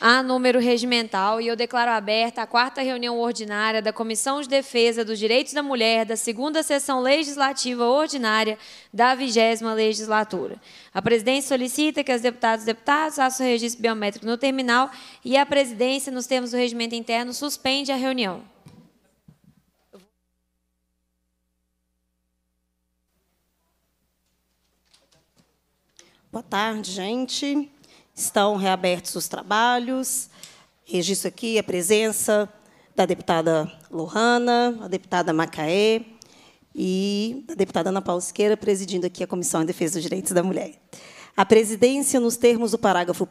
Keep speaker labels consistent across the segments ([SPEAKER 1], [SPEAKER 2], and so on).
[SPEAKER 1] a número regimental e eu declaro aberta a quarta reunião ordinária da Comissão de Defesa dos Direitos da Mulher da segunda sessão legislativa ordinária da vigésima legislatura. A presidência solicita que as deputadas e deputados façam o registro biométrico no terminal e a presidência, nos termos do regimento interno, suspende a reunião.
[SPEAKER 2] Boa tarde, gente. Estão reabertos os trabalhos. Registro aqui a presença da deputada Lohana, a deputada Macaé e da deputada Ana Paula Siqueira, presidindo aqui a Comissão em Defesa dos Direitos da Mulher. A presidência, nos termos do parágrafo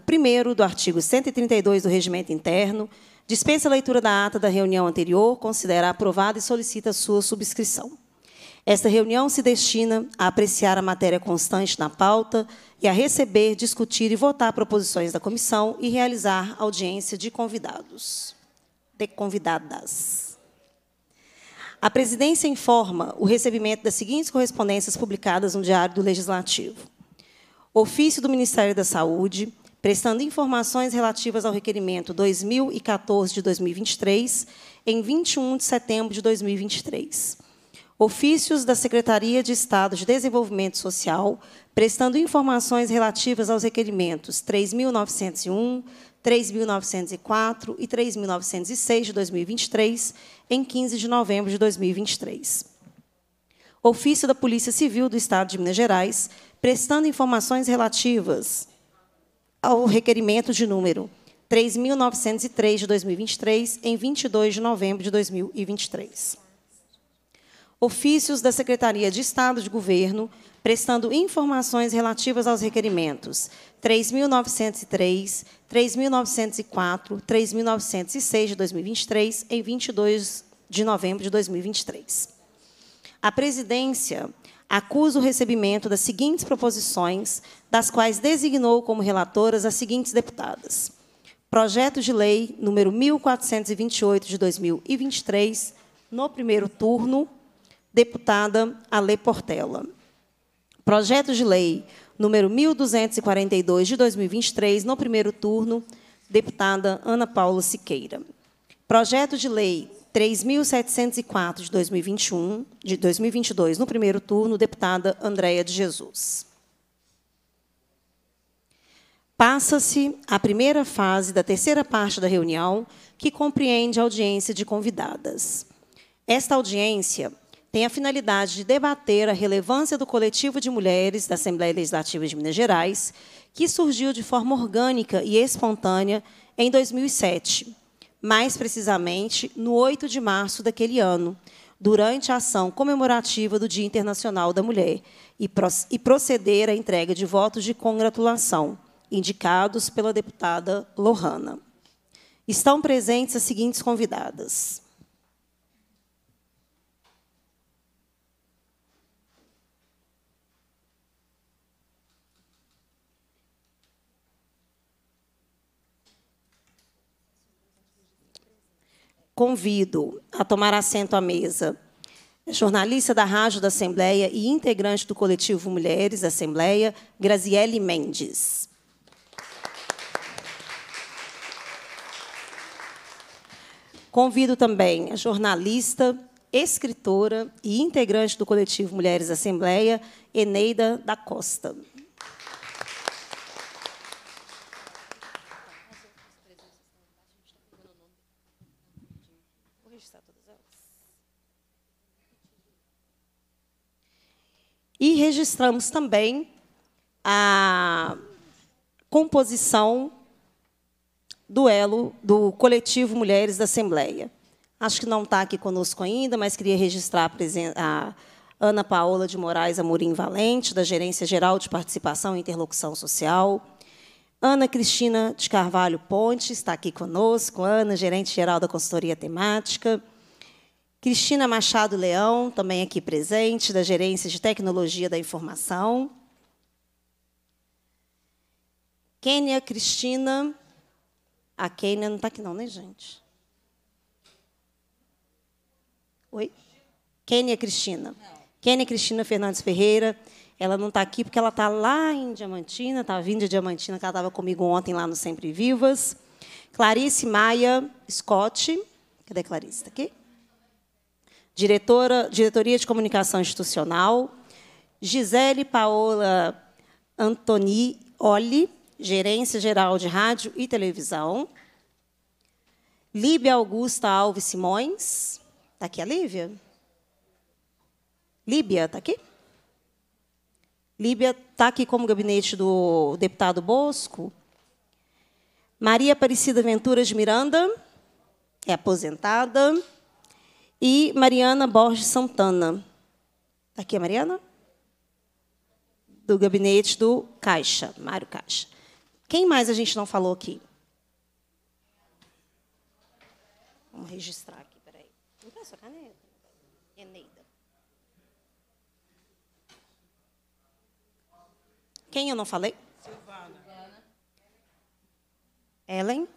[SPEAKER 2] 1 do artigo 132 do Regimento Interno, dispensa a leitura da ata da reunião anterior, considera aprovada e solicita sua subscrição. Esta reunião se destina a apreciar a matéria constante na pauta e a receber, discutir e votar proposições da comissão e realizar audiência de convidados. De convidadas. A presidência informa o recebimento das seguintes correspondências publicadas no Diário do Legislativo: Ofício do Ministério da Saúde, prestando informações relativas ao requerimento 2014 de 2023, em 21 de setembro de 2023 ofícios da Secretaria de Estado de Desenvolvimento Social, prestando informações relativas aos requerimentos 3.901, 3.904 e 3.906 de 2023, em 15 de novembro de 2023. Ofício da Polícia Civil do Estado de Minas Gerais, prestando informações relativas ao requerimento de número 3.903 de 2023, em 22 de novembro de 2023 ofícios da Secretaria de Estado de Governo, prestando informações relativas aos requerimentos 3.903, 3.904, 3.906 de 2023, em 22 de novembro de 2023. A presidência acusa o recebimento das seguintes proposições, das quais designou como relatoras as seguintes deputadas. Projeto de Lei número 1428 de 2023, no primeiro turno, deputada Ale Portela. Projeto de lei número 1242 de 2023, no primeiro turno, deputada Ana Paula Siqueira. Projeto de lei 3704 de 2021, de 2022, no primeiro turno, deputada Andréia de Jesus. Passa-se a primeira fase da terceira parte da reunião, que compreende a audiência de convidadas. Esta audiência tem a finalidade de debater a relevância do coletivo de mulheres da Assembleia Legislativa de Minas Gerais, que surgiu de forma orgânica e espontânea em 2007, mais precisamente no 8 de março daquele ano, durante a ação comemorativa do Dia Internacional da Mulher, e proceder à entrega de votos de congratulação, indicados pela deputada Lohana. Estão presentes as seguintes convidadas. convido a tomar assento à mesa jornalista da Rádio da Assembleia e integrante do coletivo Mulheres da Assembleia, Graziele Mendes. Convido também a jornalista, escritora e integrante do coletivo Mulheres da Assembleia, Eneida da Costa. todas elas. E registramos também a composição do elo do coletivo Mulheres da Assembleia. Acho que não está aqui conosco ainda, mas queria registrar a, Ana Paola de Moraes Amorim Valente, da Gerência Geral de Participação e Interlocução Social, Ana Cristina de Carvalho Ponte está aqui conosco, Ana, gerente geral da consultoria temática. Cristina Machado Leão, também aqui presente, da Gerência de Tecnologia da Informação. Kênia Cristina. A Kênia não está aqui, não, né, gente? Oi? Kênia Cristina. Não. Kênia Cristina Fernandes Ferreira, ela não está aqui porque ela está lá em Diamantina, está vindo de Diamantina, que ela estava comigo ontem lá no Sempre Vivas. Clarice Maia Scott. Cadê a Clarice? Está aqui? Diretora, Diretoria de Comunicação Institucional. Gisele Paola Antoni Olli, Gerência Geral de Rádio e Televisão. Líbia Augusta Alves Simões. Está aqui a Lívia? Líbia, está aqui? Líbia está aqui como gabinete do deputado Bosco. Maria Aparecida Ventura de Miranda é aposentada. E Mariana Borges Santana. Tá aqui é Mariana? Do gabinete do Caixa, Mário Caixa. Quem mais a gente não falou aqui? Vamos registrar aqui, peraí. Não tem a caneta? Quem eu não falei? Silvana. Ellen.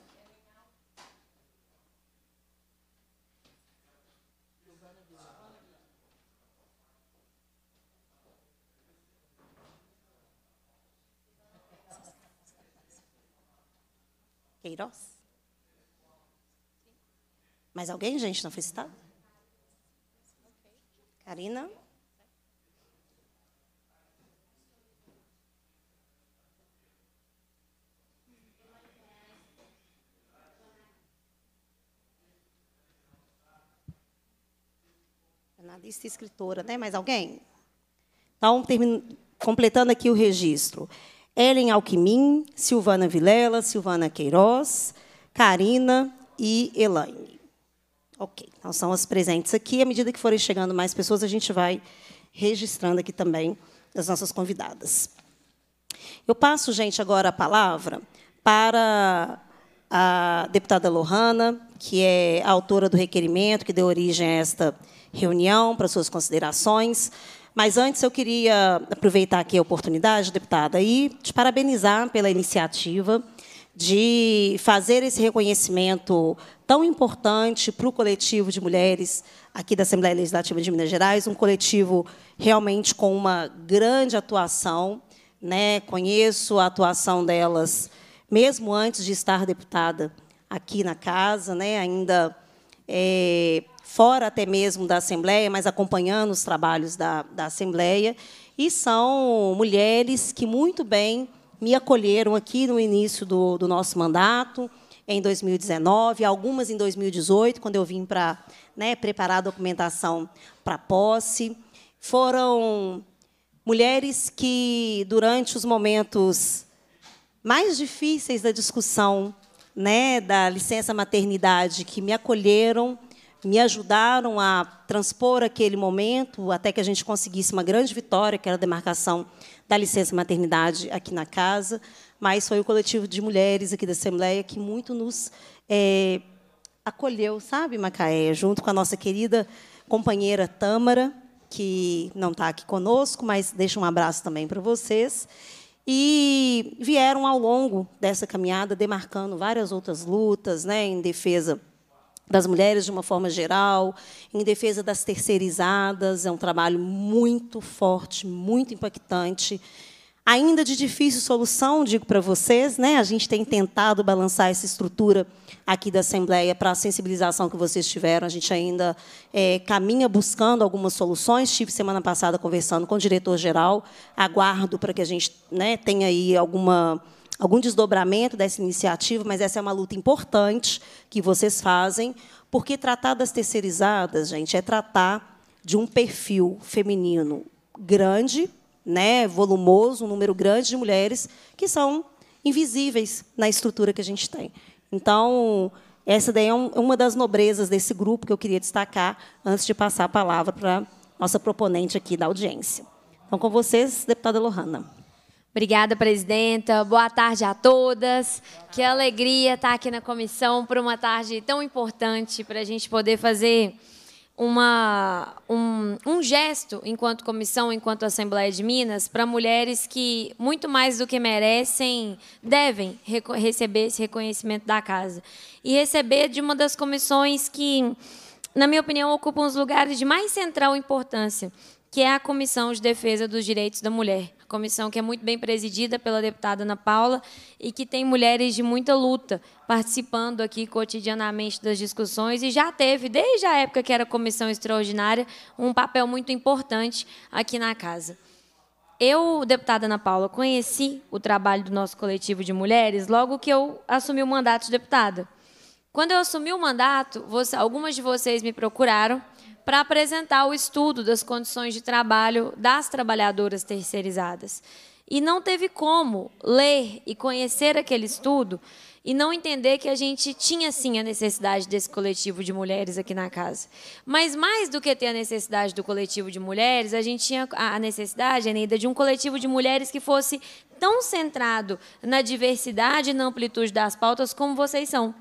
[SPEAKER 2] Queiroz? Mais alguém, gente, não foi citado? Karina? Jornalista e escritora, né? Mais alguém? Então, termino, completando aqui o registro. Ellen Alquimim, Silvana Vilela, Silvana Queiroz, Karina e Elaine. Ok, então são as presentes aqui. À medida que forem chegando mais pessoas, a gente vai registrando aqui também as nossas convidadas. Eu passo, gente, agora a palavra para a deputada Lohana, que é a autora do requerimento que deu origem a esta reunião, para suas considerações. Mas antes eu queria aproveitar aqui a oportunidade, deputada, e te parabenizar pela iniciativa de fazer esse reconhecimento tão importante para o coletivo de mulheres aqui da Assembleia Legislativa de Minas Gerais, um coletivo realmente com uma grande atuação. Né? Conheço a atuação delas mesmo antes de estar deputada aqui na casa, né? ainda é, fora até mesmo da Assembleia, mas acompanhando os trabalhos da, da Assembleia, e são mulheres que muito bem me acolheram aqui no início do, do nosso mandato, em 2019, algumas em 2018, quando eu vim para né, preparar a documentação para posse. Foram mulheres que, durante os momentos mais difíceis da discussão né, da licença maternidade, que me acolheram, me ajudaram a transpor aquele momento até que a gente conseguisse uma grande vitória, que era a demarcação da licença maternidade aqui na casa. Mas foi o coletivo de mulheres aqui da Assembleia que muito nos é, acolheu, sabe, Macaé, junto com a nossa querida companheira Tâmara, que não está aqui conosco, mas deixa um abraço também para vocês. E vieram ao longo dessa caminhada demarcando várias outras lutas, né, em defesa das mulheres de uma forma geral, em defesa das terceirizadas, é um trabalho muito forte, muito impactante, ainda de difícil solução, digo para vocês, né? A gente tem tentado balançar essa estrutura aqui da Assembleia para a sensibilização que vocês tiveram. A gente ainda é, caminha buscando algumas soluções. Estive semana passada conversando com o diretor geral. Aguardo para que a gente né, tenha aí alguma algum desdobramento dessa iniciativa, mas essa é uma luta importante que vocês fazem, porque tratar das terceirizadas, gente, é tratar de um perfil feminino grande, né, volumoso, um número grande de mulheres que são invisíveis na estrutura que a gente tem. Então, essa daí é, é uma das nobrezas desse grupo que eu queria destacar antes de passar a palavra para a nossa proponente aqui da audiência. Então, com vocês, deputada Lohana. Obrigada,
[SPEAKER 1] presidenta. Boa tarde a todas. Que alegria estar aqui na comissão por uma tarde tão importante para a gente poder fazer uma, um, um, gesto, enquanto comissão, enquanto Assembleia de Minas, para mulheres que, muito mais do que merecem, devem receber esse reconhecimento da casa. E receber de uma das comissões que, na minha opinião, ocupam os lugares de mais central importância que é a Comissão de Defesa dos Direitos da Mulher. A comissão que é muito bem presidida pela deputada Ana Paula e que tem mulheres de muita luta participando aqui cotidianamente das discussões e já teve, desde a época que era comissão extraordinária, um papel muito importante aqui na casa. Eu, deputada Ana Paula, conheci o trabalho do nosso coletivo de mulheres logo que eu assumi o mandato de deputada. Quando eu assumi o mandato, você, algumas de vocês me procuraram para apresentar o estudo das condições de trabalho das trabalhadoras terceirizadas. E não teve como ler e conhecer aquele estudo e não entender que a gente tinha sim a necessidade desse coletivo de mulheres aqui na casa. Mas mais do que ter a necessidade do coletivo de mulheres, a gente tinha a necessidade, ainda de um coletivo de mulheres que fosse tão centrado na diversidade e na amplitude das pautas como vocês são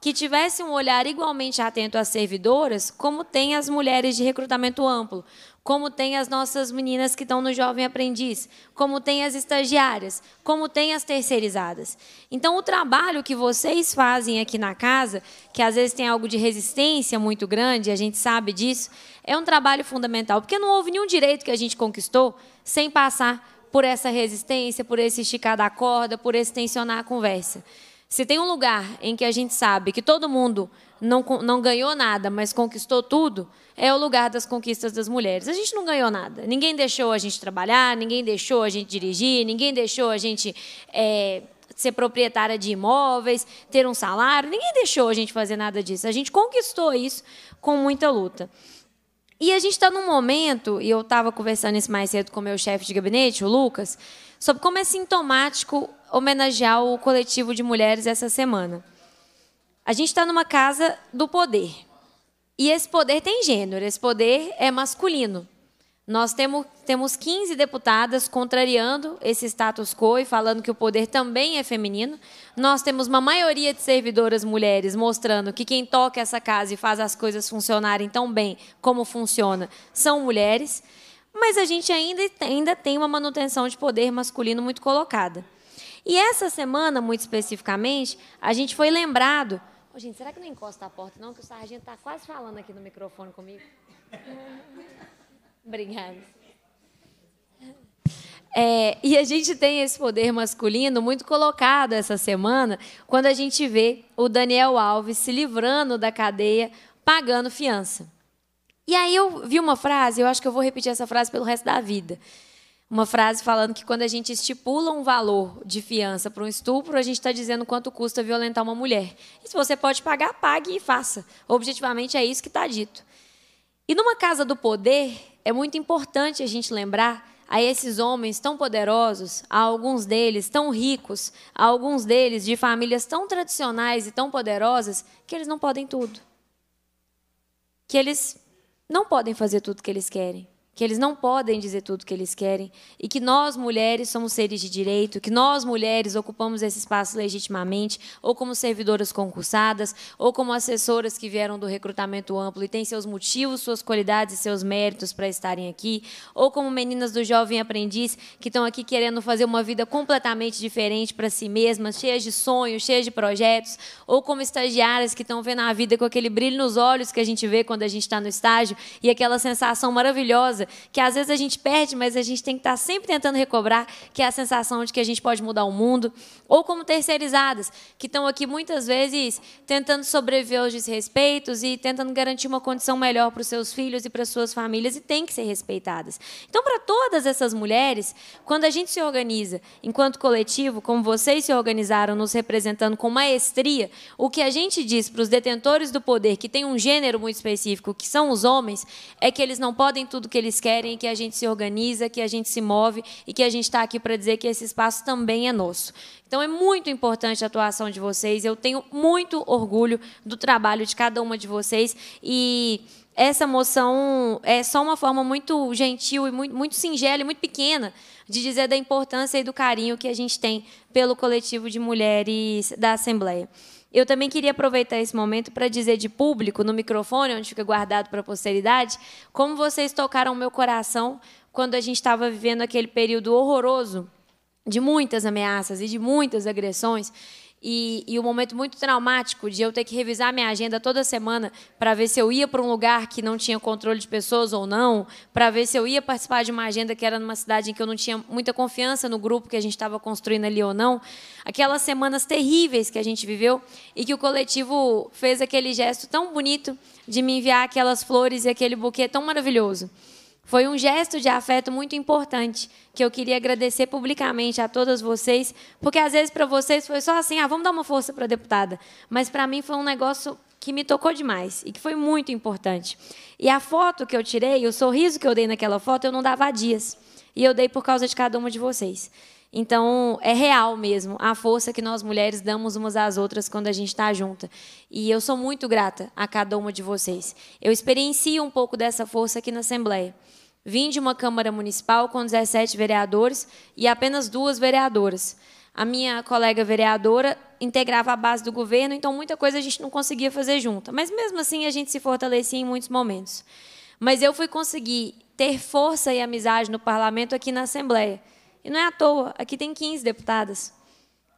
[SPEAKER 1] que tivesse um olhar igualmente atento às servidoras, como tem as mulheres de recrutamento amplo, como tem as nossas meninas que estão no jovem aprendiz, como tem as estagiárias, como tem as terceirizadas. Então, o trabalho que vocês fazem aqui na casa, que às vezes tem algo de resistência muito grande, a gente sabe disso, é um trabalho fundamental, porque não houve nenhum direito que a gente conquistou sem passar por essa resistência, por esse esticar da corda, por esse tensionar a conversa. Se tem um lugar em que a gente sabe que todo mundo não, não ganhou nada, mas conquistou tudo, é o lugar das conquistas das mulheres. A gente não ganhou nada. Ninguém deixou a gente trabalhar, ninguém deixou a gente dirigir, ninguém deixou a gente é, ser proprietária de imóveis, ter um salário, ninguém deixou a gente fazer nada disso. A gente conquistou isso com muita luta. E a gente está num momento, e eu estava conversando isso mais cedo com o meu chefe de gabinete, o Lucas, sobre como é sintomático homenagear o coletivo de mulheres essa semana. A gente está numa casa do poder. E esse poder tem gênero, esse poder é masculino. Nós temos, temos 15 deputadas contrariando esse status quo e falando que o poder também é feminino. Nós temos uma maioria de servidoras mulheres mostrando que quem toca essa casa e faz as coisas funcionarem tão bem como funciona são mulheres. Mas a gente ainda, ainda tem uma manutenção de poder masculino muito colocada. E essa semana, muito especificamente, a gente foi lembrado. Oh, gente, será que não encosta a porta, não? Que o sargento está quase falando aqui no microfone comigo. Obrigada. É, e a gente tem esse poder masculino muito colocado essa semana, quando a gente vê o Daniel Alves se livrando da cadeia, pagando fiança. E aí eu vi uma frase, eu acho que eu vou repetir essa frase pelo resto da vida uma frase falando que quando a gente estipula um valor de fiança para um estupro, a gente está dizendo quanto custa violentar uma mulher. E se você pode pagar, pague e faça. Objetivamente é isso que está dito. E numa casa do poder, é muito importante a gente lembrar a esses homens tão poderosos, a alguns deles tão ricos, a alguns deles de famílias tão tradicionais e tão poderosas, que eles não podem tudo. Que eles não podem fazer tudo que eles querem que eles não podem dizer tudo o que eles querem e que nós mulheres somos seres de direito, que nós mulheres ocupamos esse espaço legitimamente, ou como servidoras concursadas, ou como assessoras que vieram do recrutamento amplo e têm seus motivos, suas qualidades e seus méritos para estarem aqui, ou como meninas do jovem aprendiz que estão aqui querendo fazer uma vida completamente diferente para si mesmas, cheias de sonhos, cheias de projetos, ou como estagiárias que estão vendo a vida com aquele brilho nos olhos que a gente vê quando a gente está no estágio e aquela sensação maravilhosa maravilhosa que às vezes a gente perde, mas a gente tem que estar tá sempre tentando recobrar, que é a sensação de que a gente pode mudar o mundo. Ou como terceirizadas, que estão aqui muitas vezes tentando sobreviver aos desrespeitos e tentando garantir uma condição melhor para os seus filhos e para as suas famílias, e têm que ser respeitadas. Então, para todas essas mulheres, quando a gente se organiza enquanto coletivo, como vocês se organizaram, nos representando com maestria, o que a gente diz para os detentores do poder, que tem um gênero muito específico, que são os homens, é que eles não podem tudo que eles eles querem, que a gente se organiza, que a gente se move e que a gente está aqui para dizer que esse espaço também é nosso. Então é muito importante a atuação de vocês. Eu tenho muito orgulho do trabalho de cada uma de vocês e essa moção é só uma forma muito gentil e muito, muito singela e muito pequena de dizer da importância e do carinho que a gente tem pelo coletivo de mulheres da Assembleia. Eu também queria aproveitar esse momento para dizer de público, no microfone, onde fica guardado para a posteridade, como vocês tocaram o meu coração quando a gente estava vivendo aquele período horroroso de muitas ameaças e de muitas agressões. E, e um momento muito traumático de eu ter que revisar minha agenda toda semana para ver se eu ia para um lugar que não tinha controle de pessoas ou não, para ver se eu ia participar de uma agenda que era numa cidade em que eu não tinha muita confiança no grupo que a gente estava construindo ali ou não. Aquelas semanas terríveis que a gente viveu e que o coletivo fez aquele gesto tão bonito de me enviar aquelas flores e aquele buquê tão maravilhoso. Foi um gesto de afeto muito importante que eu queria agradecer publicamente a todas vocês, porque às vezes para vocês foi só assim, ah, vamos dar uma força para a deputada, mas para mim foi um negócio que me tocou demais e que foi muito importante. E a foto que eu tirei, o sorriso que eu dei naquela foto, eu não dava há dias. E eu dei por causa de cada uma de vocês. Então, é real mesmo a força que nós mulheres damos umas às outras quando a gente está junta. E eu sou muito grata a cada uma de vocês. Eu experiencio um pouco dessa força aqui na Assembleia. Vim de uma Câmara Municipal com 17 vereadores e apenas duas vereadoras. A minha colega vereadora integrava a base do governo, então muita coisa a gente não conseguia fazer junta. Mas mesmo assim a gente se fortalecia em muitos momentos. Mas eu fui conseguir ter força e amizade no parlamento aqui na Assembleia. E não é à toa, aqui tem 15 deputadas.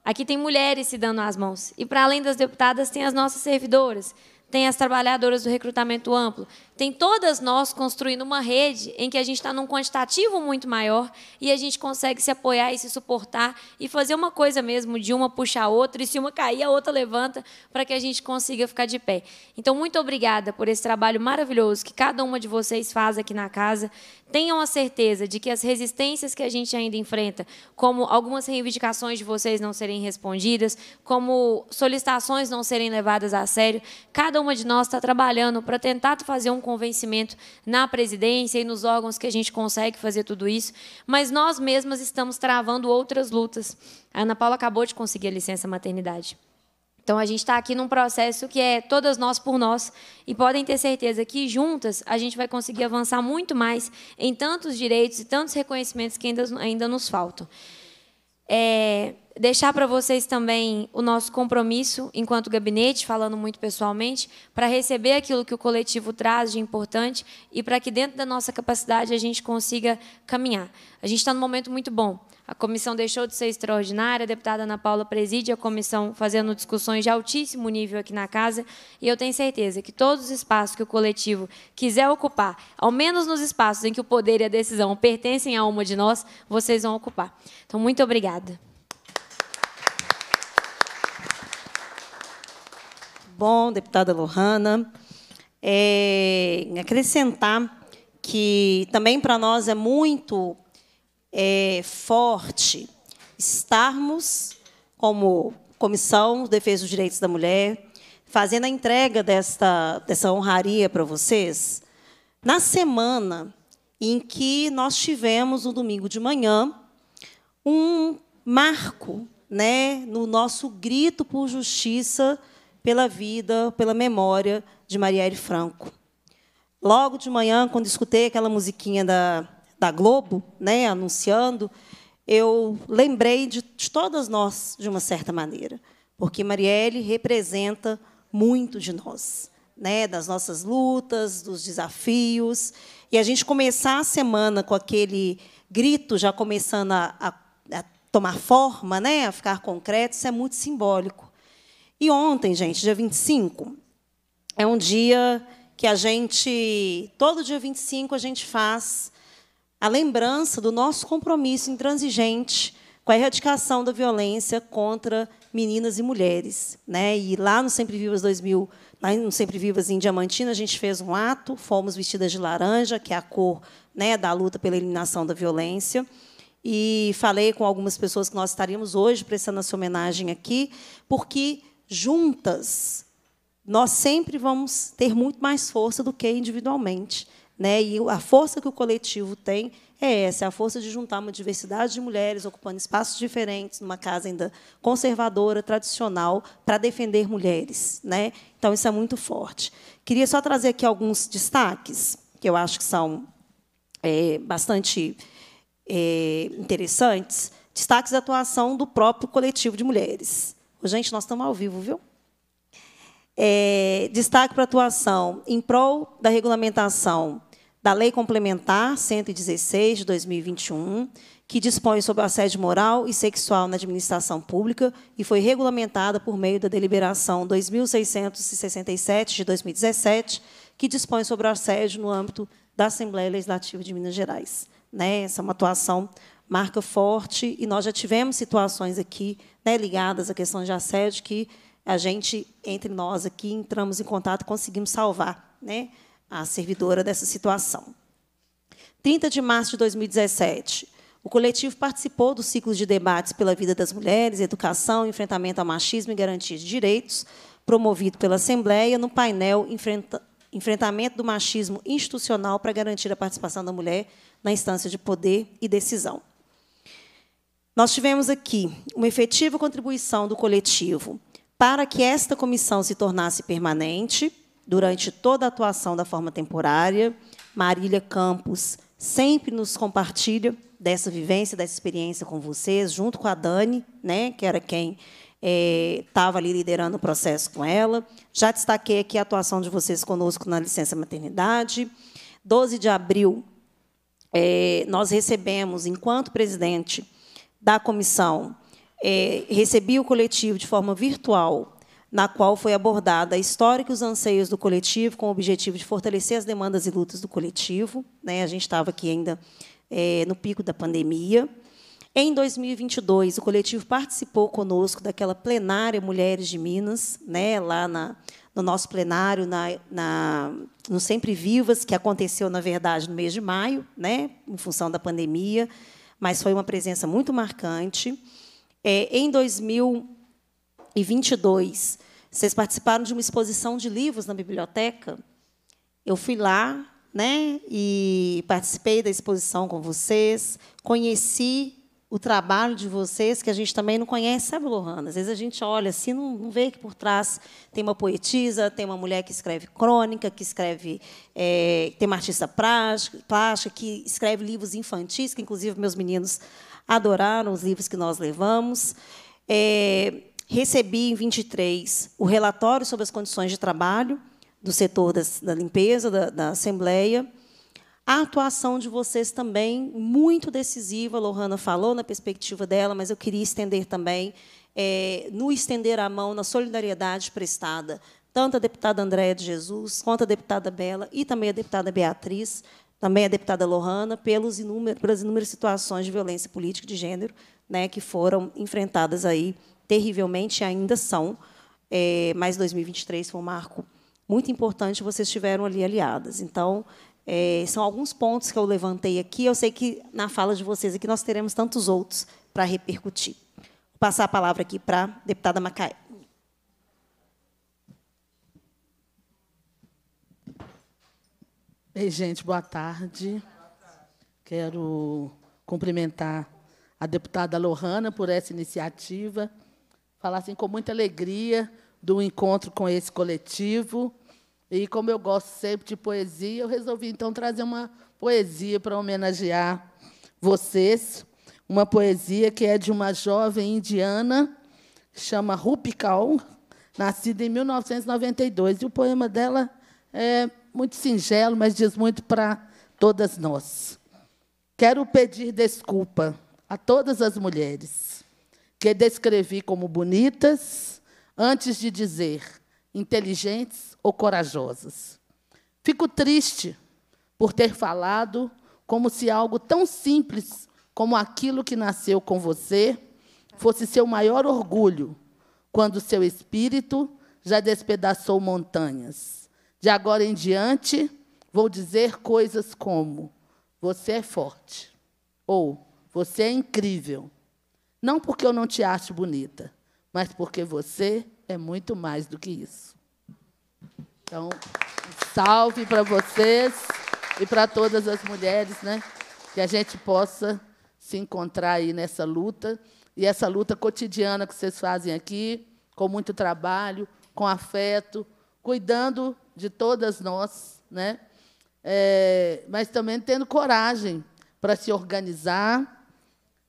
[SPEAKER 1] Aqui tem mulheres se dando as mãos. E para além das deputadas, tem as nossas servidoras, tem as trabalhadoras do recrutamento amplo, tem todas nós construindo uma rede em que a gente está num quantitativo muito maior e a gente consegue se apoiar e se suportar e fazer uma coisa mesmo, de uma puxar a outra, e se uma cair, a outra levanta, para que a gente consiga ficar de pé. Então, muito obrigada por esse trabalho maravilhoso que cada uma de vocês faz aqui na casa. Tenham a certeza de que as resistências que a gente ainda enfrenta, como algumas reivindicações de vocês não serem respondidas, como solicitações não serem levadas a sério, cada uma de nós está trabalhando para tentar fazer um convencimento na presidência e nos órgãos que a gente consegue fazer tudo isso, mas nós mesmas estamos travando outras lutas. A Ana Paula acabou de conseguir a licença maternidade. Então a gente está aqui num processo que é todas nós por nós e podem ter certeza que juntas a gente vai conseguir avançar muito mais em tantos direitos e tantos reconhecimentos que ainda, ainda nos faltam. É, deixar para vocês também o nosso compromisso enquanto gabinete, falando muito pessoalmente, para receber aquilo que o coletivo traz de importante e para que dentro da nossa capacidade a gente consiga caminhar. A gente está num momento muito bom. A comissão deixou de ser extraordinária, a deputada Ana Paula preside a comissão, fazendo discussões de altíssimo nível aqui na casa, e eu tenho certeza que todos os espaços que o coletivo quiser ocupar, ao menos nos espaços em que o poder e a decisão pertencem a uma de nós, vocês vão ocupar. Então, muito obrigada.
[SPEAKER 2] Bom, deputada Lohana, é, acrescentar que também para nós é muito é, forte estarmos como Comissão de Defesa dos Direitos da Mulher, fazendo a entrega desta, dessa honraria para vocês, na semana em que nós tivemos, no domingo de manhã, um marco né, no nosso grito por justiça pela vida, pela memória de Marielle Franco. Logo de manhã, quando escutei aquela musiquinha da, da Globo, né, anunciando, eu lembrei de, de todas nós, de uma certa maneira, porque Marielle representa muito de nós, né, das nossas lutas, dos desafios. E a gente começar a semana com aquele grito já começando a, a, a tomar forma, né, a ficar concreto, isso é muito simbólico. E ontem, gente, dia 25, é um dia que a gente, todo dia 25, a gente faz a lembrança do nosso compromisso intransigente com a erradicação da violência contra meninas e mulheres. Né? E lá no Sempre Vivas 2000, lá no Sempre Vivas em Diamantina, a gente fez um ato, fomos vestidas de laranja, que é a cor né, da luta pela eliminação da violência. E falei com algumas pessoas que nós estaríamos hoje prestando essa homenagem aqui, porque juntas, nós sempre vamos ter muito mais força do que individualmente. Né? E a força que o coletivo tem é essa, é a força de juntar uma diversidade de mulheres ocupando espaços diferentes, numa casa ainda conservadora, tradicional, para defender mulheres. Né? Então, isso é muito forte. Queria só trazer aqui alguns destaques, que eu acho que são é, bastante é, interessantes. Destaques da atuação do próprio coletivo de mulheres. Gente, nós estamos ao vivo, viu? É, destaque para atuação em prol da regulamentação da Lei Complementar 116 de 2021, que dispõe sobre o assédio moral e sexual na administração pública e foi regulamentada por meio da deliberação 2667 de 2017, que dispõe sobre o assédio no âmbito da Assembleia Legislativa de Minas Gerais. Né? Essa é uma atuação marca forte, e nós já tivemos situações aqui né, ligadas à questão de assédio que a gente, entre nós aqui, entramos em contato, conseguimos salvar né, a servidora dessa situação. 30 de março de 2017, o coletivo participou do ciclo de debates pela vida das mulheres, educação, enfrentamento ao machismo e garantia de direitos, promovido pela Assembleia no painel Enfrenta Enfrentamento do Machismo Institucional para Garantir a Participação da Mulher na Instância de Poder e Decisão. Nós tivemos aqui uma efetiva contribuição do coletivo para que esta comissão se tornasse permanente durante toda a atuação da forma temporária. Marília Campos sempre nos compartilha dessa vivência, dessa experiência com vocês, junto com a Dani, né, que era quem estava eh, é, ali liderando o processo com ela. Já destaquei aqui a atuação de vocês conosco na licença maternidade. 12 de abril, é, nós recebemos, enquanto presidente da comissão é, recebi o coletivo de forma virtual, na qual foi abordada a história e os anseios do coletivo, com o objetivo de fortalecer as demandas e lutas do coletivo. Né? A gente estava aqui ainda é, no pico da pandemia. Em 2022, o coletivo participou conosco daquela plenária Mulheres de Minas, né? lá na, no nosso plenário, na, na, no Sempre Vivas, que aconteceu, na verdade, no mês de maio, né? em função da pandemia mas foi uma presença muito marcante. É, em 2022, vocês participaram de uma exposição de livros na biblioteca. Eu fui lá né, e participei da exposição com vocês, conheci o trabalho de vocês, que a gente também não conhece, sabe, Lohana? Às vezes a gente olha assim, não, não vê que por trás tem uma poetisa, tem uma mulher que escreve crônica, que escreve. É, tem uma artista plástica, que escreve livros infantis, que inclusive meus meninos adoraram os livros que nós levamos. É, recebi em 23 o relatório sobre as condições de trabalho do setor das, da limpeza da, da Assembleia. A atuação de vocês também, muito decisiva, a Lohana falou na perspectiva dela, mas eu queria estender também, é, no estender a mão, na solidariedade prestada, tanto a deputada Andréa de Jesus, quanto a deputada Bela e também a deputada Beatriz, também a deputada Lohana, pelos inúmeros, pelas inúmeras situações de violência política de gênero né, que foram enfrentadas aí terrivelmente, ainda são, é, mas 2023 foi um marco muito importante, vocês estiveram ali aliadas. Então, é, são alguns pontos que eu levantei aqui. Eu sei que na fala de vocês aqui nós teremos tantos outros para repercutir. Vou passar a palavra aqui para a deputada Macaé.
[SPEAKER 3] Ei, gente, boa tarde. Quero cumprimentar a deputada Lohana por essa iniciativa, falar assim, com muita alegria do encontro com esse coletivo e como eu gosto sempre de poesia, eu resolvi então trazer uma poesia para homenagear vocês. Uma poesia que é de uma jovem indiana, chama Rupi Kaur, nascida em 1992. E o poema dela é muito singelo, mas diz muito para todas nós. Quero pedir desculpa a todas as mulheres que descrevi como bonitas antes de dizer inteligentes ou corajosas. Fico triste por ter falado como se algo tão simples como aquilo que nasceu com você fosse seu maior orgulho, quando seu espírito já despedaçou montanhas. De agora em diante, vou dizer coisas como: você é forte, ou você é incrível. Não porque eu não te acho bonita, mas porque você é muito mais do que isso. Então, um salve para vocês e para todas as mulheres, né? Que a gente possa se encontrar aí nessa luta e essa luta cotidiana que vocês fazem aqui, com muito trabalho, com afeto, cuidando de todas nós, né? É, mas também tendo coragem para se organizar,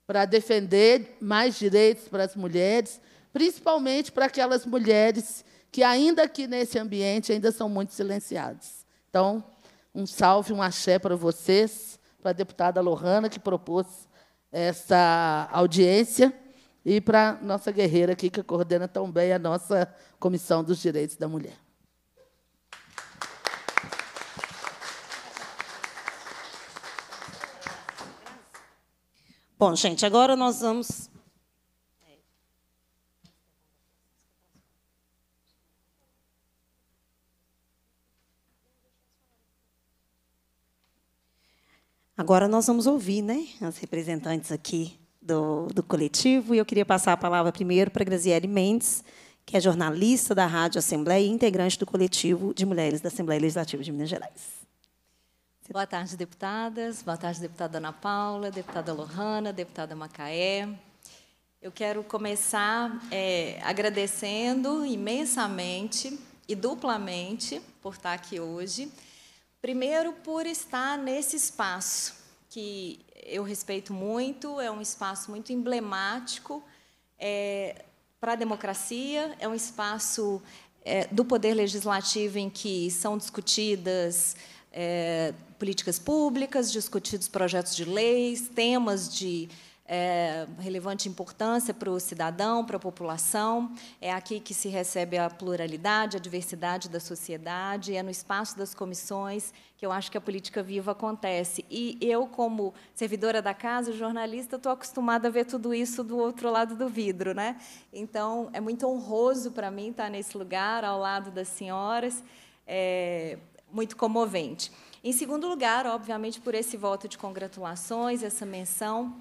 [SPEAKER 3] para defender mais direitos para as mulheres principalmente para aquelas mulheres que, ainda aqui nesse ambiente, ainda são muito silenciadas. Então, um salve, um axé para vocês, para a deputada Lohana, que propôs essa audiência, e para a nossa guerreira aqui, que coordena tão bem a nossa Comissão dos Direitos da Mulher.
[SPEAKER 2] Bom, gente, agora nós vamos Agora nós vamos ouvir né, as representantes aqui do, do coletivo, e eu queria passar a palavra primeiro para Graziele Mendes, que é jornalista da Rádio Assembleia e integrante do coletivo de mulheres da Assembleia Legislativa de Minas Gerais.
[SPEAKER 4] Boa tarde, deputadas. Boa tarde, deputada Ana Paula, deputada Lohana, deputada Macaé. Eu quero começar é, agradecendo imensamente e duplamente por estar aqui hoje Primeiro, por estar nesse espaço que eu respeito muito, é um espaço muito emblemático é, para a democracia, é um espaço é, do poder legislativo em que são discutidas é, políticas públicas, discutidos projetos de leis, temas de é, relevante importância para o cidadão, para a população. É aqui que se recebe a pluralidade, a diversidade da sociedade, é no espaço das comissões que eu acho que a política viva acontece. E eu, como servidora da casa, jornalista, estou acostumada a ver tudo isso do outro lado do vidro. Né? Então, é muito honroso para mim estar nesse lugar, ao lado das senhoras, é muito comovente. Em segundo lugar, obviamente, por esse voto de congratulações, essa menção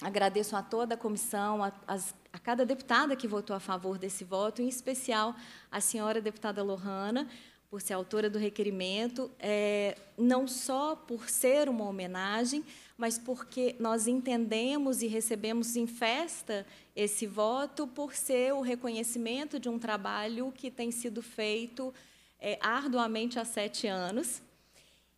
[SPEAKER 4] Agradeço a toda a comissão, a, a, cada deputada que votou a favor desse voto, em especial a senhora deputada Lohana, por ser autora do requerimento, é, não só por ser uma homenagem, mas porque nós entendemos e recebemos em festa esse voto por ser o reconhecimento de um trabalho que tem sido feito é, arduamente há sete anos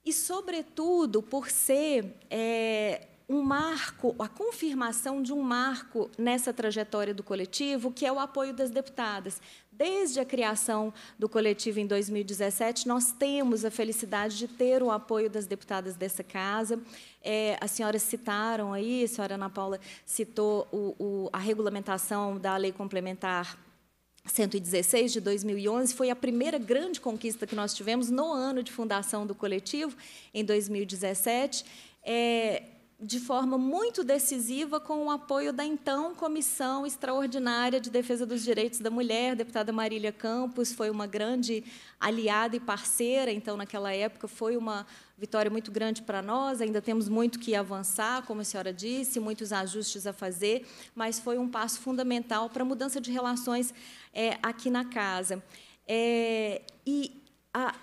[SPEAKER 4] e, sobretudo, por ser é, um marco, a confirmação de um marco nessa trajetória do coletivo, que é o apoio das deputadas. Desde a criação do coletivo em 2017, nós temos a felicidade de ter o apoio das deputadas dessa casa. É, as senhoras citaram aí, a senhora Ana Paula citou o, o, a regulamentação da lei complementar 116 de 2011 foi a primeira grande conquista que nós tivemos no ano de fundação do coletivo, em 2017. É, de forma muito decisiva com o apoio da então Comissão Extraordinária de Defesa dos Direitos da Mulher, deputada Marília Campos, foi uma grande aliada e parceira, então naquela época foi uma vitória muito grande para nós, ainda temos muito que avançar, como a senhora disse, muitos ajustes a fazer, mas foi um passo fundamental para a mudança de relações é, aqui na casa. É, e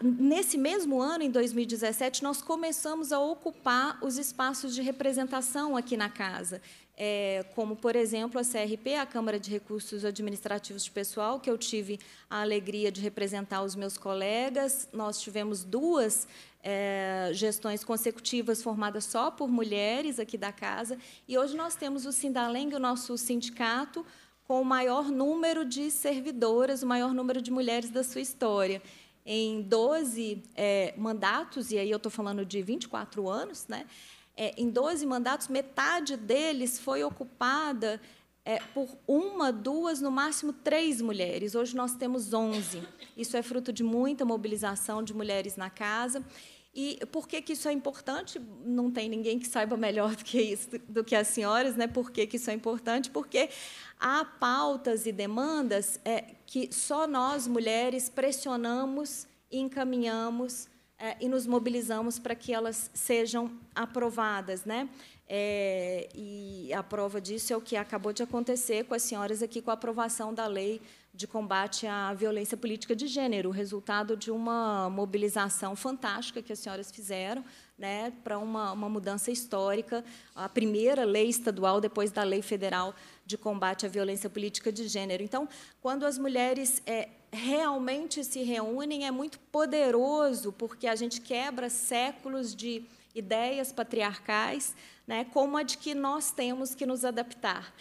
[SPEAKER 4] nesse mesmo ano, em 2017, nós começamos a ocupar os espaços de representação aqui na casa, é, como, por exemplo, a CRP, a Câmara de Recursos Administrativos de Pessoal, que eu tive a alegria de representar os meus colegas. Nós tivemos duas é, gestões consecutivas formadas só por mulheres aqui da casa, e hoje nós temos o Sindaleng, o nosso sindicato, com o maior número de servidoras, o maior número de mulheres da sua história em 12 é, mandatos, e aí eu estou falando de 24 anos, né? É, em 12 mandatos, metade deles foi ocupada é, por uma, duas, no máximo três mulheres. Hoje nós temos 11. Isso é fruto de muita mobilização de mulheres na casa. E por que, que isso é importante? Não tem ninguém que saiba melhor do que isso, do que as senhoras, né? Por que, que isso é importante? Porque há pautas e demandas é, que só nós, mulheres, pressionamos encaminhamos é, e nos mobilizamos para que elas sejam aprovadas, né? É, e a prova disso é o que acabou de acontecer com as senhoras aqui com a aprovação da lei de combate à violência política de gênero, resultado de uma mobilização fantástica que as senhoras fizeram né, para uma, uma mudança histórica, a primeira lei estadual depois da lei federal de combate à violência política de gênero. Então, quando as mulheres é, realmente se reúnem, é muito poderoso, porque a gente quebra séculos de ideias patriarcais, né, como a de que nós temos que nos adaptar.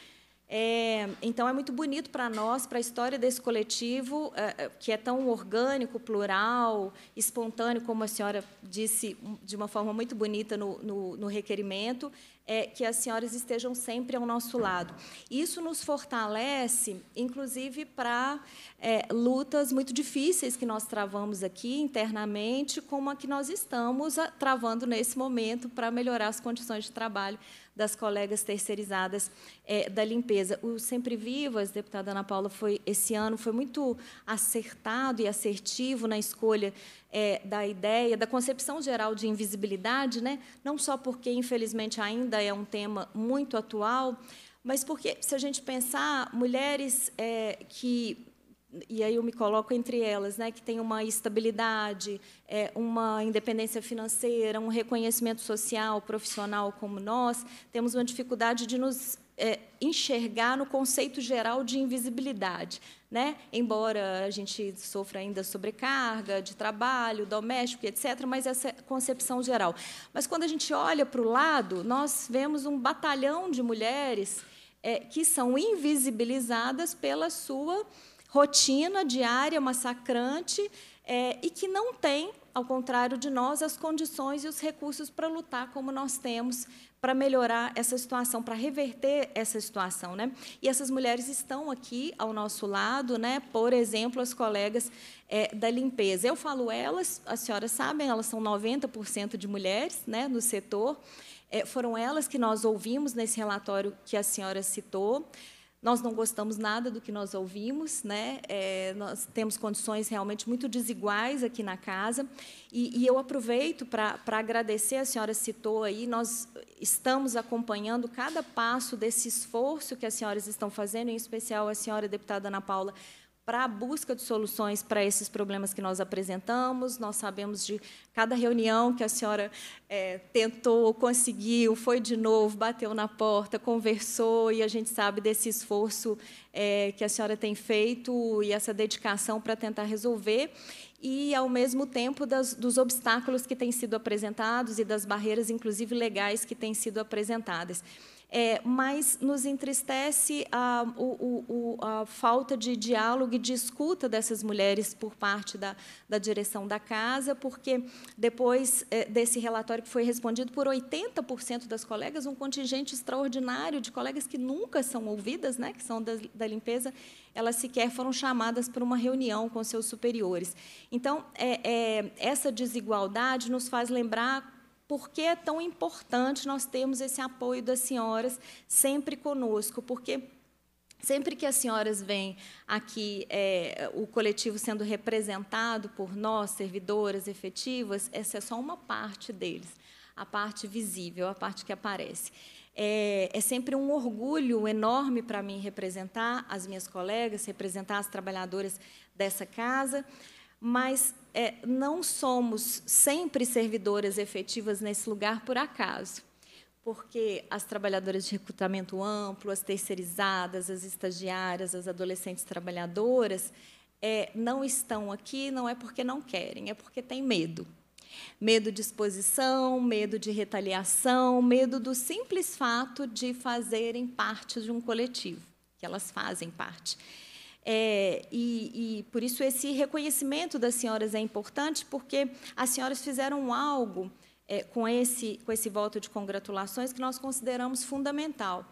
[SPEAKER 4] É, então, é muito bonito para nós, para a história desse coletivo, é, é, que é tão orgânico, plural, espontâneo, como a senhora disse de uma forma muito bonita no, no, no requerimento, é, que as senhoras estejam sempre ao nosso lado. Isso nos fortalece, inclusive, para é, lutas muito difíceis que nós travamos aqui internamente, como a que nós estamos travando nesse momento para melhorar as condições de trabalho das colegas terceirizadas é, da limpeza. O Sempre Vivas, deputada Ana Paula, foi esse ano foi muito acertado e assertivo na escolha é, da ideia, da concepção geral de invisibilidade, né? não só porque, infelizmente, ainda é um tema muito atual, mas porque, se a gente pensar, mulheres é, que e aí eu me coloco entre elas, né, que tem uma estabilidade, é, uma independência financeira, um reconhecimento social, profissional como nós, temos uma dificuldade de nos é, enxergar no conceito geral de invisibilidade. Né? Embora a gente sofra ainda sobrecarga de trabalho, doméstico, etc., mas essa é a concepção geral. Mas quando a gente olha para o lado, nós vemos um batalhão de mulheres é, que são invisibilizadas pela sua rotina diária, massacrante, é, e que não tem, ao contrário de nós, as condições e os recursos para lutar como nós temos para melhorar essa situação, para reverter essa situação, né? E essas mulheres estão aqui ao nosso lado, né? Por exemplo, as colegas é, da limpeza. Eu falo elas, as senhoras sabem, elas são 90% de mulheres, né? No setor, é, foram elas que nós ouvimos nesse relatório que a senhora citou. Nós não gostamos nada do que nós ouvimos, né? É, nós temos condições realmente muito desiguais aqui na casa. E, e eu aproveito para agradecer, a senhora citou aí, nós estamos acompanhando cada passo desse esforço que as senhoras estão fazendo, em especial a senhora deputada Ana Paula para a busca de soluções para esses problemas que nós apresentamos. Nós sabemos de cada reunião que a senhora é, tentou, conseguiu, foi de novo, bateu na porta, conversou, e a gente sabe desse esforço é, que a senhora tem feito e essa dedicação para tentar resolver. E, ao mesmo tempo, das, dos obstáculos que têm sido apresentados e das barreiras, inclusive legais, que têm sido apresentadas. É, mas nos entristece a, o, o, a, falta de diálogo e de escuta dessas mulheres por parte da, da direção da casa, porque depois é, desse relatório que foi respondido por 80% das colegas, um contingente extraordinário de colegas que nunca são ouvidas, né, que são da, da limpeza, elas sequer foram chamadas para uma reunião com seus superiores. Então, é, é essa desigualdade nos faz lembrar por que é tão importante nós termos esse apoio das senhoras sempre conosco? Porque sempre que as senhoras vêm aqui, é, o coletivo sendo representado por nós, servidoras efetivas, essa é só uma parte deles, a parte visível, a parte que aparece. É, é, sempre um orgulho enorme para mim representar as minhas colegas, representar as trabalhadoras dessa casa mas é, não somos sempre servidoras efetivas nesse lugar por acaso, porque as trabalhadoras de recrutamento amplo, as terceirizadas, as estagiárias, as adolescentes trabalhadoras, é, não estão aqui não é porque não querem, é porque têm medo. Medo de exposição, medo de retaliação, medo do simples fato de fazerem parte de um coletivo, que elas fazem parte. É, e, e, por isso esse reconhecimento das senhoras é importante, porque as senhoras fizeram algo é, com, esse, com esse voto de congratulações que nós consideramos fundamental.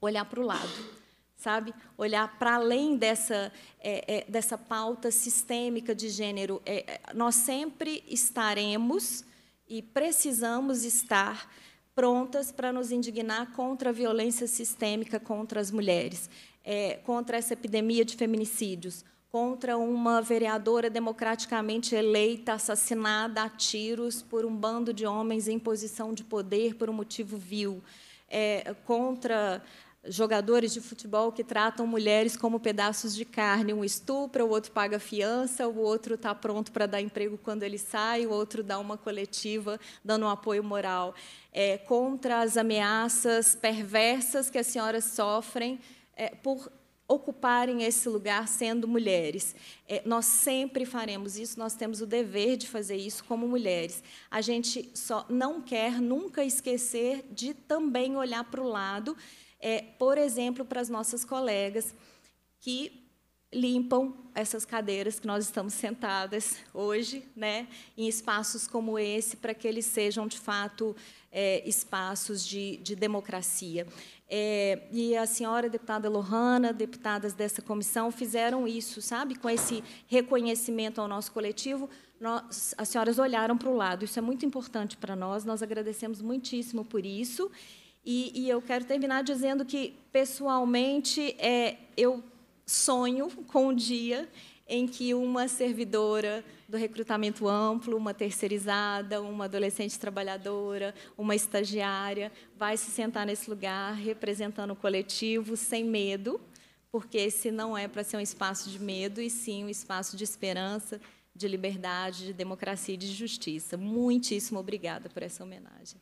[SPEAKER 4] Olhar para o lado sabe? Olhar para além dessa, é, é, dessa pauta sistêmica de gênero. É, é nós sempre estaremos e precisamos estar prontas para nos indignar contra a violência sistêmica contra as mulheres é, contra essa epidemia de feminicídios, contra uma vereadora democraticamente eleita, assassinada a tiros por um bando de homens em posição de poder por um motivo vil, é, contra jogadores de futebol que tratam mulheres como pedaços de carne. Um estupra, o outro paga fiança, o outro está pronto para dar emprego quando ele sai, o outro dá uma coletiva dando um apoio moral. É, contra as ameaças perversas que as senhoras sofrem é, por ocuparem esse lugar sendo mulheres. É, nós sempre faremos isso, nós temos o dever de fazer isso como mulheres. A gente só não quer nunca esquecer de também olhar para o lado, é, por exemplo, para as nossas colegas que limpam essas cadeiras que nós estamos sentadas hoje, né, em espaços como esse, para que eles sejam de fato é, espaços de, de democracia. É, e a senhora deputada Lohana, deputadas dessa comissão, fizeram isso, sabe, com esse reconhecimento ao nosso coletivo. Nós, as senhoras olharam para o lado, isso é muito importante para nós, nós agradecemos muitíssimo por isso. E, e eu quero terminar dizendo que, pessoalmente, é, eu sonho com o dia em que uma servidora do recrutamento amplo, uma terceirizada, uma adolescente trabalhadora, uma estagiária, vai se sentar nesse lugar representando o coletivo sem medo, porque esse não é para ser um espaço de medo, e sim um espaço de esperança, de liberdade, de democracia e de justiça. Muitíssimo obrigada por essa homenagem.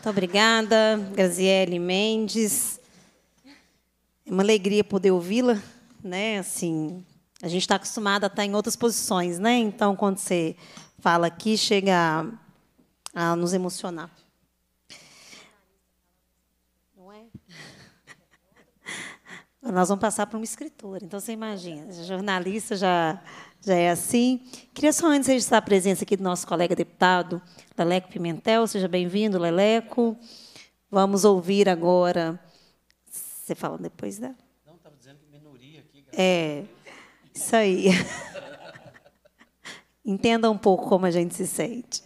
[SPEAKER 2] Muito obrigada, Graziele Mendes. É uma alegria poder ouvi-la, né? Assim, a gente está acostumada a estar tá em outras posições, né? Então, quando você fala aqui, chega a, a nos emocionar. Não é? Nós vamos passar para uma escritora. Então, você imagina, jornalista já, já é assim. Queria só antes registrar a presença aqui do nosso colega deputado Leleco Pimentel. Seja bem-vindo, Leleco. Vamos ouvir agora. Você fala depois né? Não, estava dizendo que minoria aqui. É, isso aí. Entenda um pouco como a gente se sente.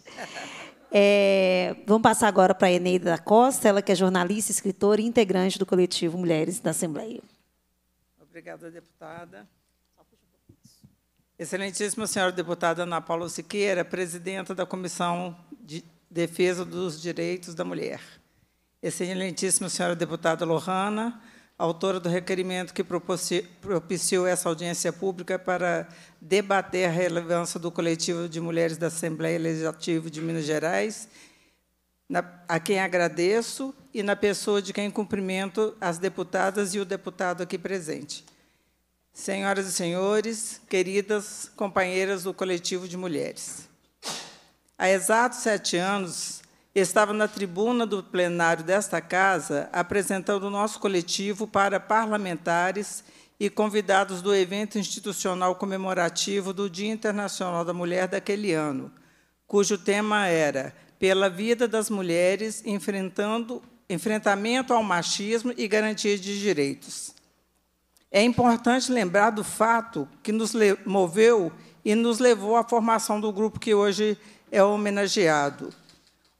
[SPEAKER 2] É, vamos passar agora para a Eneida da Costa, ela que é jornalista, escritora e integrante do coletivo Mulheres da Assembleia.
[SPEAKER 5] Obrigada, deputada. Excelentíssima senhora deputada Ana Paula Siqueira, presidenta da Comissão de Defesa dos Direitos da Mulher. Excelentíssima senhora deputada Lohana, autora do requerimento que propiciou essa audiência pública para debater a relevância do coletivo de mulheres da Assembleia Legislativa de Minas Gerais na, a quem agradeço e na pessoa de quem cumprimento as deputadas e o deputado aqui presente. Senhoras e senhores, queridas companheiras do coletivo de mulheres. Há exatos sete anos, estava na tribuna do plenário desta casa apresentando o nosso coletivo para parlamentares e convidados do evento institucional comemorativo do Dia Internacional da Mulher daquele ano, cujo tema era pela vida das mulheres, enfrentando enfrentamento ao machismo e garantia de direitos. É importante lembrar do fato que nos moveu e nos levou à formação do grupo que hoje é homenageado.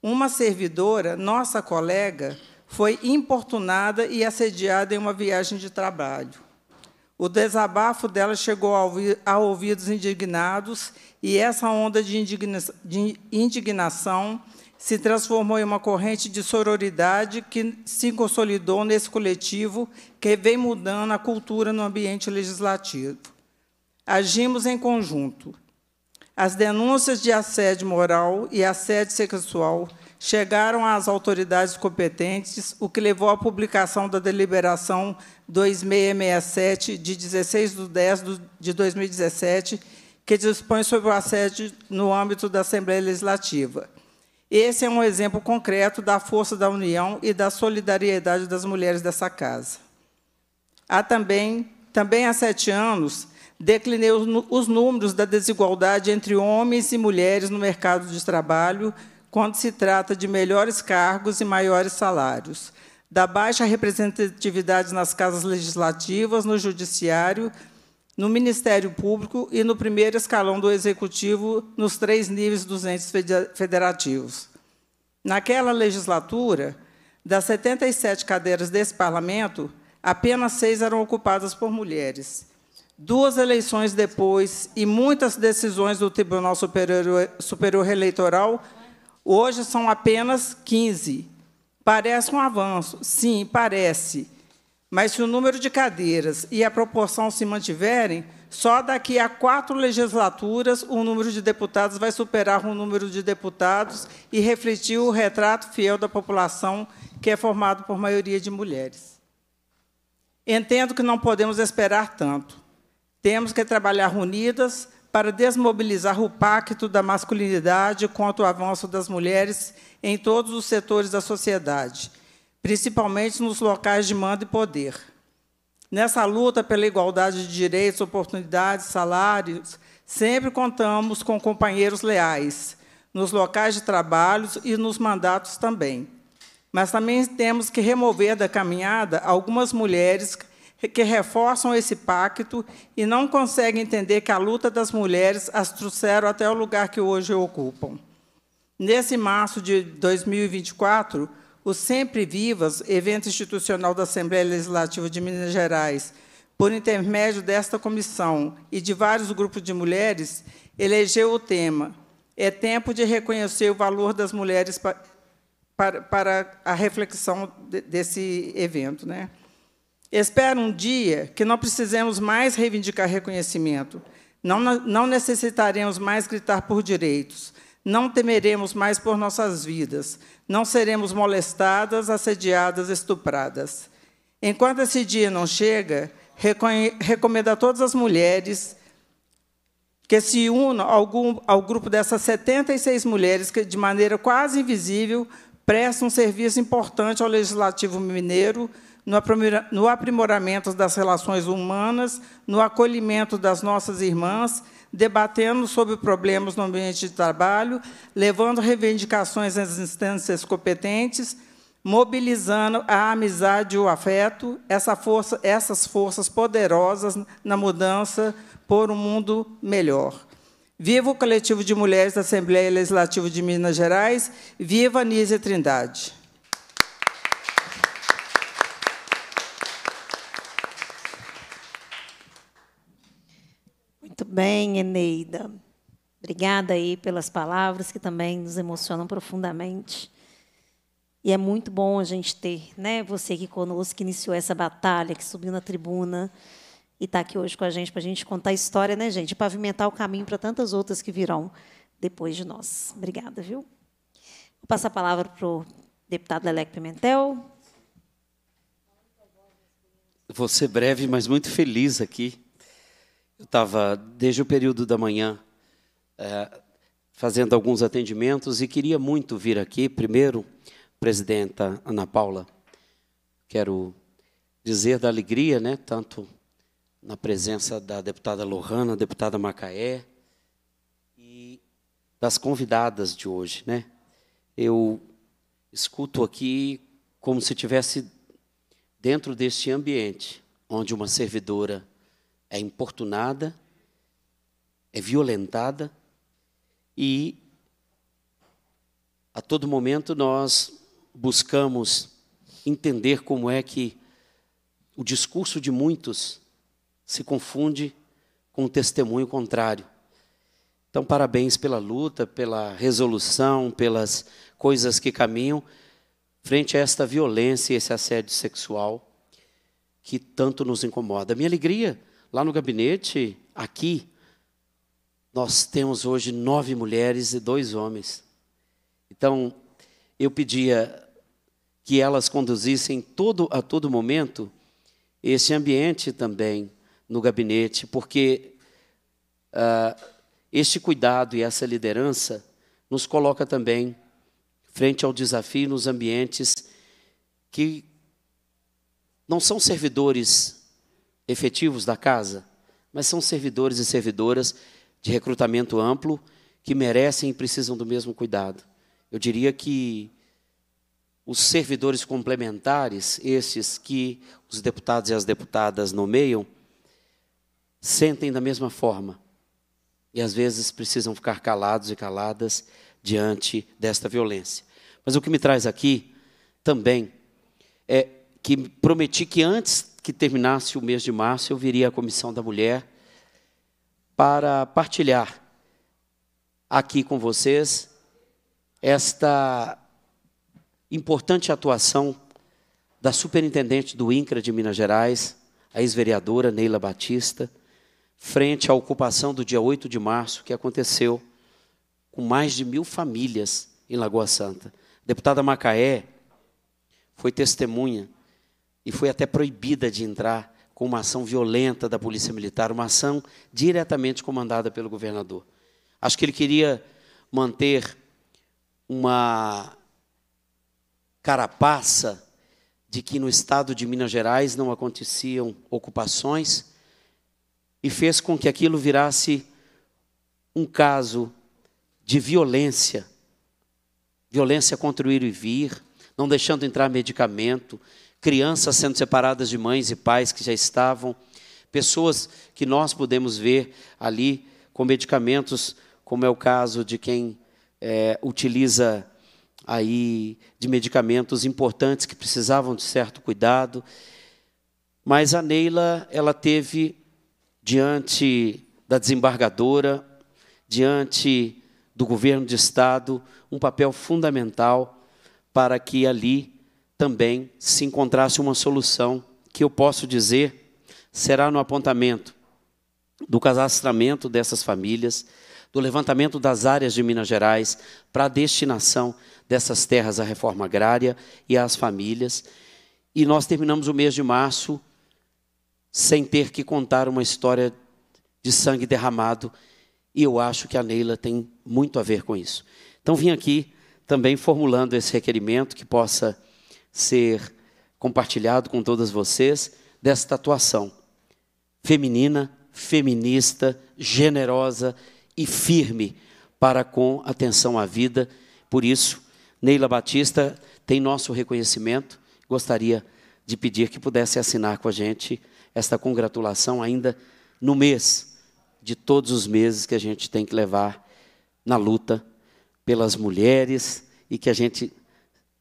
[SPEAKER 5] Uma servidora, nossa colega, foi importunada e assediada em uma viagem de trabalho. O desabafo dela chegou a ouvidos indignados e essa onda de, indigna de indignação se transformou em uma corrente de sororidade que se consolidou nesse coletivo que vem mudando a cultura no ambiente legislativo. Agimos em conjunto. As denúncias de assédio moral e assédio sexual chegaram às autoridades competentes, o que levou à publicação da deliberação 2667, de 16 de 10 de 2017, que dispõe sobre o assédio no âmbito da Assembleia Legislativa. Esse é um exemplo concreto da força da união e da solidariedade das mulheres dessa casa. Há também, também há sete anos, declinei os números da desigualdade entre homens e mulheres no mercado de trabalho, quando se trata de melhores cargos e maiores salários, da baixa representatividade nas casas legislativas, no judiciário, no Ministério Público e no primeiro escalão do Executivo, nos três níveis dos entes federativos. Naquela legislatura, das 77 cadeiras desse parlamento, apenas seis eram ocupadas por mulheres. Duas eleições depois, e muitas decisões do Tribunal Superior, Superior Eleitoral Hoje são apenas 15. Parece um avanço, sim, parece. Mas se o número de cadeiras e a proporção se mantiverem, só daqui a quatro legislaturas o número de deputados vai superar o número de deputados e refletir o retrato fiel da população, que é formado por maioria de mulheres. Entendo que não podemos esperar tanto. Temos que trabalhar unidas para desmobilizar o pacto da masculinidade contra o avanço das mulheres em todos os setores da sociedade, principalmente nos locais de mando e poder. Nessa luta pela igualdade de direitos, oportunidades, salários, sempre contamos com companheiros leais, nos locais de trabalho e nos mandatos também. Mas também temos que remover da caminhada algumas mulheres que que reforçam esse pacto e não conseguem entender que a luta das mulheres as trouxeram até o lugar que hoje ocupam. Nesse março de 2024, o Sempre Vivas, evento institucional da Assembleia Legislativa de Minas Gerais, por intermédio desta comissão e de vários grupos de mulheres, elegeu o tema É tempo de reconhecer o valor das mulheres para, para, para a reflexão de, desse evento. Né? Espero um dia que não precisemos mais reivindicar reconhecimento, não, não necessitaremos mais gritar por direitos, não temeremos mais por nossas vidas, não seremos molestadas, assediadas, estupradas. Enquanto esse dia não chega, recomendo a todas as mulheres que se unam ao, ao grupo dessas 76 mulheres que, de maneira quase invisível, prestam um serviço importante ao Legislativo Mineiro no aprimoramento das relações humanas, no acolhimento das nossas irmãs, debatendo sobre problemas no ambiente de trabalho, levando reivindicações às instâncias competentes, mobilizando a amizade e o afeto, essa força, essas forças poderosas na mudança por um mundo melhor. Viva o coletivo de mulheres da Assembleia Legislativa de Minas Gerais, viva Anísia Trindade.
[SPEAKER 2] bem, Eneida. Obrigada aí pelas palavras que também nos emocionam profundamente. E é muito bom a gente ter né, você aqui conosco, que iniciou essa batalha, que subiu na tribuna e está aqui hoje com a gente para a gente contar a história, né, gente? pavimentar o caminho para tantas outras que virão depois de nós. Obrigada, viu? Vou passar a palavra para o deputado Lelec Pimentel.
[SPEAKER 6] Vou ser breve, mas muito feliz aqui eu estava, desde o período da manhã, é, fazendo alguns atendimentos e queria muito vir aqui. Primeiro, presidenta Ana Paula, quero dizer da alegria, né, tanto na presença da deputada Lohana, deputada Macaé, e das convidadas de hoje. Né? Eu escuto aqui como se tivesse dentro deste ambiente, onde uma servidora é importunada, é violentada e a todo momento nós buscamos entender como é que o discurso de muitos se confunde com o testemunho contrário. Então, parabéns pela luta, pela resolução, pelas coisas que caminham frente a esta violência e esse assédio sexual que tanto nos incomoda. Minha alegria lá no gabinete, aqui, nós temos hoje nove mulheres e dois homens. Então, eu pedia que elas conduzissem todo a todo momento esse ambiente também no gabinete, porque uh, este cuidado e essa liderança nos coloca também frente ao desafio nos ambientes que não são servidores efetivos da casa, mas são servidores e servidoras de recrutamento amplo que merecem e precisam do mesmo cuidado. Eu diria que os servidores complementares, esses que os deputados e as deputadas nomeiam, sentem da mesma forma e às vezes precisam ficar calados e caladas diante desta violência. Mas o que me traz aqui também é que prometi que antes que terminasse o mês de março, eu viria à Comissão da Mulher para partilhar aqui com vocês esta importante atuação da superintendente do INCRA de Minas Gerais, a ex-vereadora Neila Batista, frente à ocupação do dia 8 de março, que aconteceu com mais de mil famílias em Lagoa Santa. A deputada Macaé foi testemunha e foi até proibida de entrar com uma ação violenta da Polícia Militar, uma ação diretamente comandada pelo governador. Acho que ele queria manter uma carapaça de que no estado de Minas Gerais não aconteciam ocupações e fez com que aquilo virasse um caso de violência, violência contra o ir e vir, não deixando entrar medicamento, crianças sendo separadas de mães e pais que já estavam, pessoas que nós podemos ver ali com medicamentos, como é o caso de quem é, utiliza aí de medicamentos importantes que precisavam de certo cuidado. Mas a Neila, ela teve diante da desembargadora, diante do governo de estado, um papel fundamental para que ali também se encontrasse uma solução que eu posso dizer será no apontamento do cadastramento dessas famílias, do levantamento das áreas de Minas Gerais para a destinação dessas terras à reforma agrária e às famílias. E nós terminamos o mês de março sem ter que contar uma história de sangue derramado, e eu acho que a Neila tem muito a ver com isso. Então vim aqui também formulando esse requerimento que possa ser compartilhado com todas vocês desta atuação feminina, feminista, generosa e firme para com atenção à vida. Por isso, Neila Batista tem nosso reconhecimento. Gostaria de pedir que pudesse assinar com a gente esta congratulação ainda no mês de todos os meses que a gente tem que levar na luta pelas mulheres e que a gente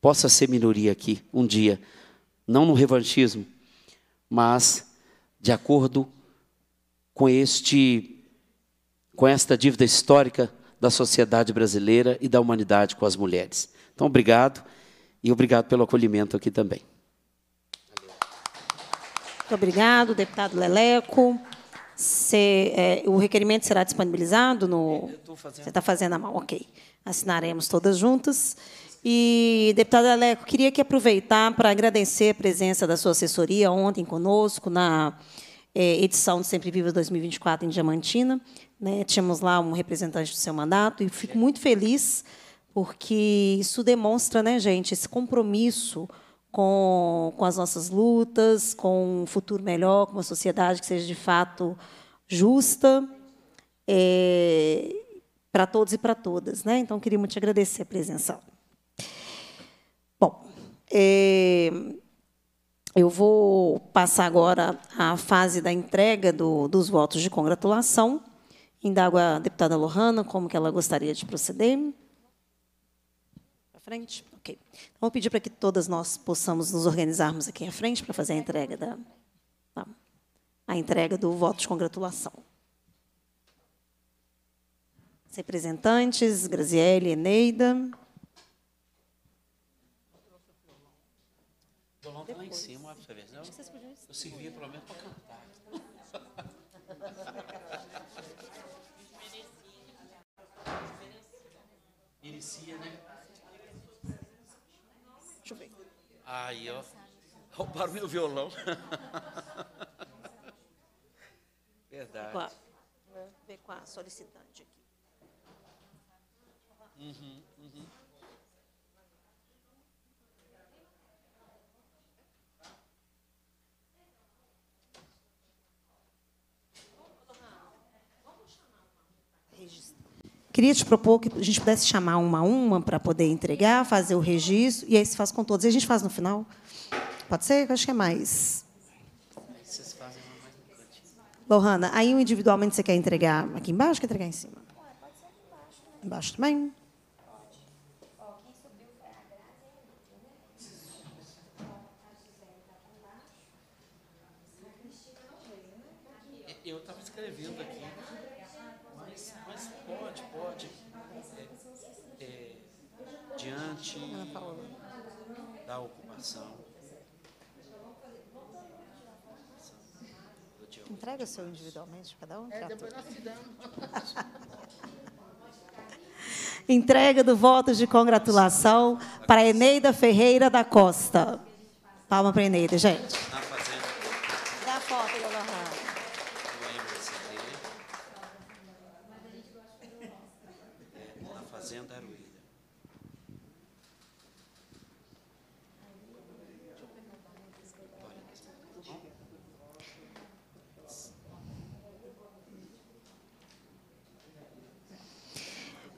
[SPEAKER 6] possa ser minoria aqui um dia, não no revanchismo, mas de acordo com este com esta dívida histórica da sociedade brasileira e da humanidade com as mulheres. Então, obrigado e obrigado pelo acolhimento aqui também.
[SPEAKER 2] Muito obrigado, deputado Leleco. é, o requerimento será disponibilizado no. Você está fazendo a mão, ok. Assinaremos todas juntas. E, deputada Aleco queria que aproveitar para agradecer a presença da sua assessoria ontem conosco na eh, edição do Sempre Viva 2024 em Diamantina. Né? Tínhamos lá um representante do seu mandato e fico muito feliz porque isso demonstra, né, gente, esse compromisso com, com as nossas lutas, com um futuro melhor, com uma sociedade que seja de fato justa é, eh, para todos e para todas. Né? Então, queria muito te agradecer a presença. Bom, é, eu vou passar agora à fase da entrega do, dos votos de congratulação. Indago a deputada Lohana como que ela gostaria de proceder. Para frente? Ok. Então, vou pedir para que todas nós possamos nos organizarmos aqui à frente para fazer a entrega da tá. a entrega do voto de congratulação. Os representantes, Graziele, Eneida.
[SPEAKER 6] O violão está lá em cima, ó, pra você ver. Não, vocês podiam eu servia pelo menos para cantar. Merecia, né? Deixa eu ver. Aí, ó. Roubaram meu violão. Verdade. Com a,
[SPEAKER 2] ver com a solicitante aqui.
[SPEAKER 6] Uhum, uhum.
[SPEAKER 2] Queria te propor que a gente pudesse chamar uma a uma para poder entregar, fazer o registro, e aí se faz com todos. E a gente faz no final? Pode ser? Eu acho que é mais. Lohana, aí individualmente você quer entregar aqui embaixo ou quer entregar em cima? Embaixo
[SPEAKER 5] também?
[SPEAKER 6] entrega
[SPEAKER 2] o seu individualmente, cada um? É, é depois nós te damos. entrega do voto de congratulação para Eneida Ferreira da Costa. Palma para Eneida, gente.
[SPEAKER 3] Tá Dá a foto, dona Leonardo.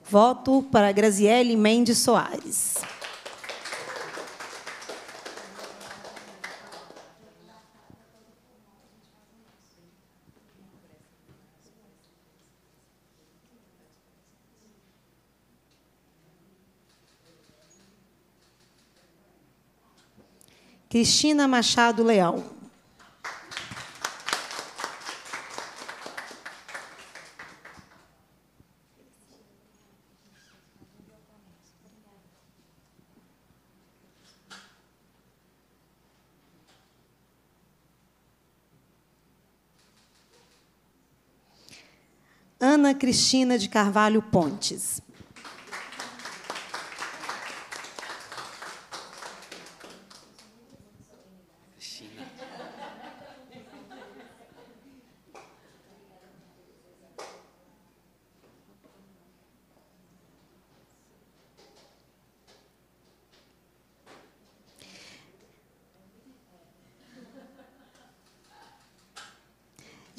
[SPEAKER 2] Voto para Graziele Mendes Soares. Cristina Machado Leão. Cristina de Carvalho Pontes.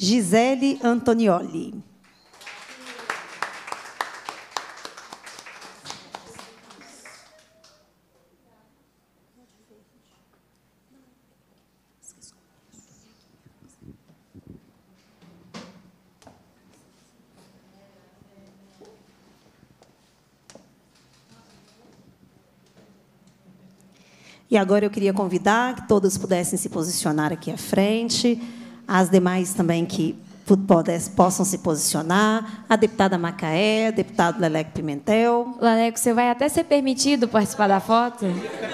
[SPEAKER 2] Gisele Antonioli. agora eu queria convidar que todos pudessem se posicionar aqui à frente, as demais também que possam se posicionar, a deputada Macaé, deputado Leleco Pimentel. Leleco, você vai até ser permitido participar da foto?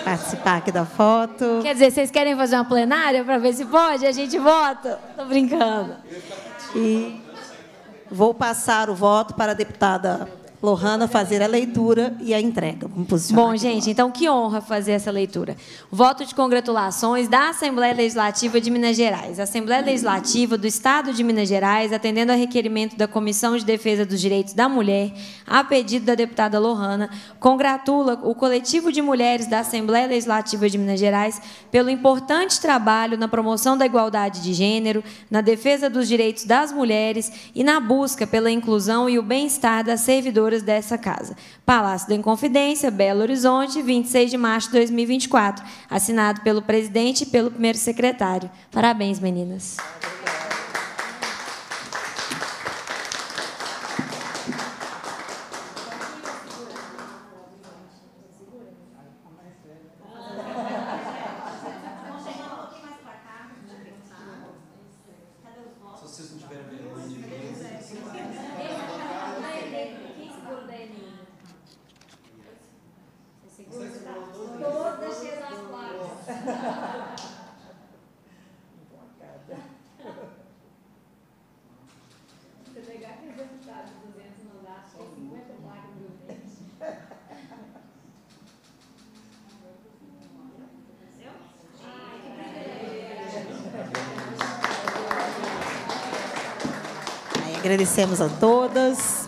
[SPEAKER 2] Participar aqui da foto.
[SPEAKER 1] Quer dizer, vocês querem fazer uma plenária para ver se pode? A gente vota? Estou brincando.
[SPEAKER 2] E vou passar o voto para a deputada Lohana fazer a leitura e a entrega. Vamos Bom, gente, então que honra fazer essa leitura. Voto de
[SPEAKER 1] congratulações da Assembleia Legislativa de Minas Gerais. A Assembleia Legislativa do Estado de Minas Gerais, atendendo ao requerimento da Comissão de Defesa dos Direitos da Mulher, a pedido da deputada Lohana, congratula o coletivo de mulheres da Assembleia Legislativa de Minas Gerais pelo importante trabalho na promoção da igualdade de gênero, na defesa dos direitos das mulheres e na busca pela inclusão e o bem-estar das servidoras dessa casa. Palácio da Inconfidência, Belo Horizonte, 26 de março de 2024. Assinado pelo presidente e pelo primeiro secretário. Parabéns, meninas.
[SPEAKER 2] agradecemos a todas.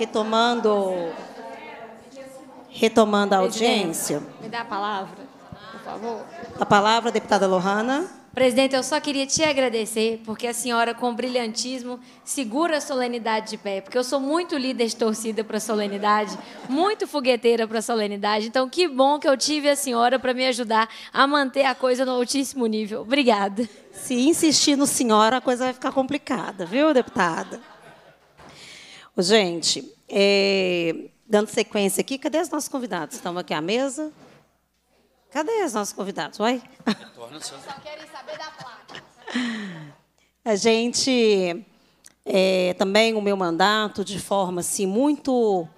[SPEAKER 2] retomando retomando a audiência. me dá
[SPEAKER 1] a palavra, por favor.
[SPEAKER 2] A palavra, deputada Lohana.
[SPEAKER 1] Presidente, eu só queria te agradecer, porque a senhora, com brilhantismo, segura a solenidade de pé, porque eu sou muito líder de torcida para a solenidade, muito fogueteira para a solenidade, então que bom que eu tive a senhora para me ajudar a manter
[SPEAKER 2] a coisa no altíssimo nível. Obrigada. Se insistir no senhora, a coisa vai ficar complicada, viu, deputada? Gente, é, dando sequência aqui, cadê os nossos convidados? Estão aqui à mesa? Cadê os nossos convidados? Vai.
[SPEAKER 3] Só querem saber da placa.
[SPEAKER 2] A gente é, também o meu mandato de forma assim muito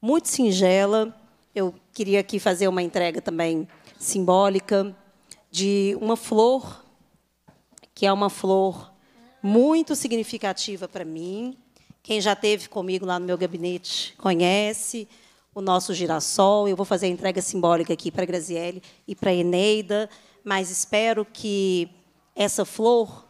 [SPEAKER 2] muito singela. Eu queria aqui fazer uma entrega também simbólica de uma flor que é uma flor muito significativa para mim, quem já teve comigo lá no meu gabinete conhece o nosso girassol. Eu vou fazer a entrega simbólica aqui para a Graziele e para a Eneida, mas espero que essa flor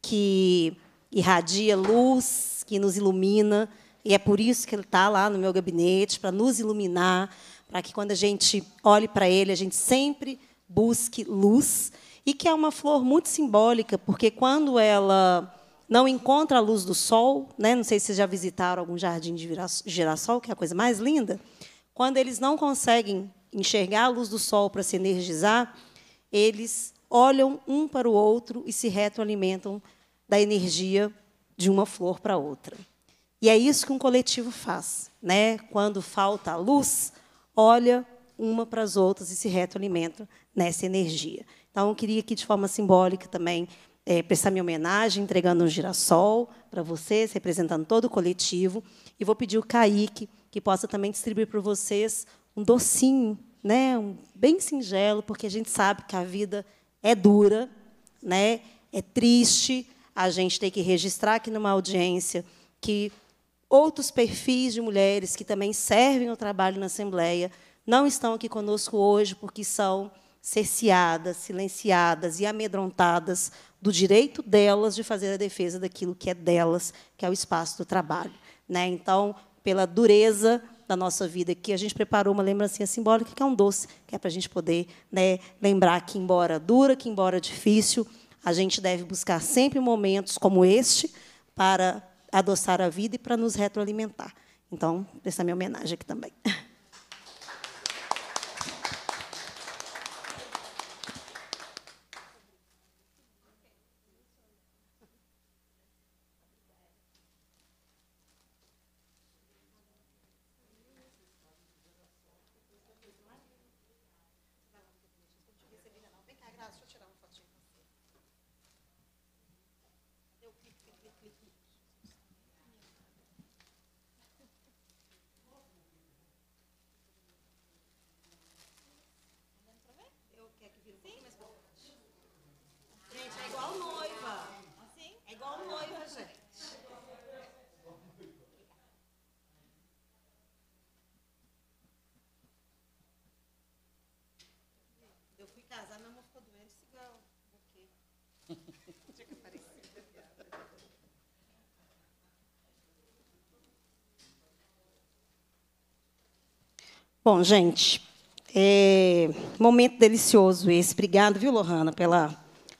[SPEAKER 2] que irradia luz, que nos ilumina, e é por isso que ele está lá no meu gabinete, para nos iluminar, para que quando a gente olhe para ele, a gente sempre busque luz, e que é uma flor muito simbólica, porque quando ela não encontra a luz do sol, né? não sei se vocês já visitaram algum jardim de girassol, que é a coisa mais linda, quando eles não conseguem enxergar a luz do sol para se energizar, eles olham um para o outro e se retroalimentam da energia de uma flor para outra. E é isso que um coletivo faz, né? Quando falta a luz, olha uma para as outras e se retroalimenta nessa energia. Então, eu queria aqui, de forma simbólica também, é, prestar minha homenagem, entregando um girassol para vocês, representando todo o coletivo. E vou pedir o Kaique que possa também distribuir para vocês um docinho, né, um, bem singelo, porque a gente sabe que a vida é dura, né, é triste. A gente tem que registrar aqui numa audiência que outros perfis de mulheres que também servem o trabalho na Assembleia não estão aqui conosco hoje porque são cerceadas, silenciadas e amedrontadas do direito delas de fazer a defesa daquilo que é delas, que é o espaço do trabalho. Né? Então, pela dureza da nossa vida aqui, a gente preparou uma lembrancinha simbólica, que é um doce, que é para a gente poder né, lembrar que, embora dura, que embora difícil, a gente deve buscar sempre momentos como este para adoçar a vida e para nos retroalimentar. Então, essa é a minha homenagem aqui também. Bom, gente, é, momento delicioso esse. Obrigada, viu, Lohana, pela,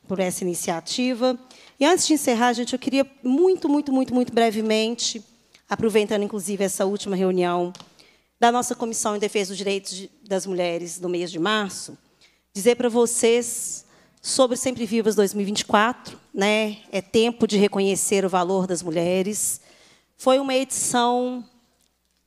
[SPEAKER 2] por essa iniciativa. E antes de encerrar, gente, eu queria muito, muito, muito, muito brevemente, aproveitando inclusive essa última reunião da nossa Comissão em Defesa dos Direitos das Mulheres do mês de março, dizer para vocês sobre Sempre Vivas 2024, né? É tempo de reconhecer o valor das mulheres. Foi uma edição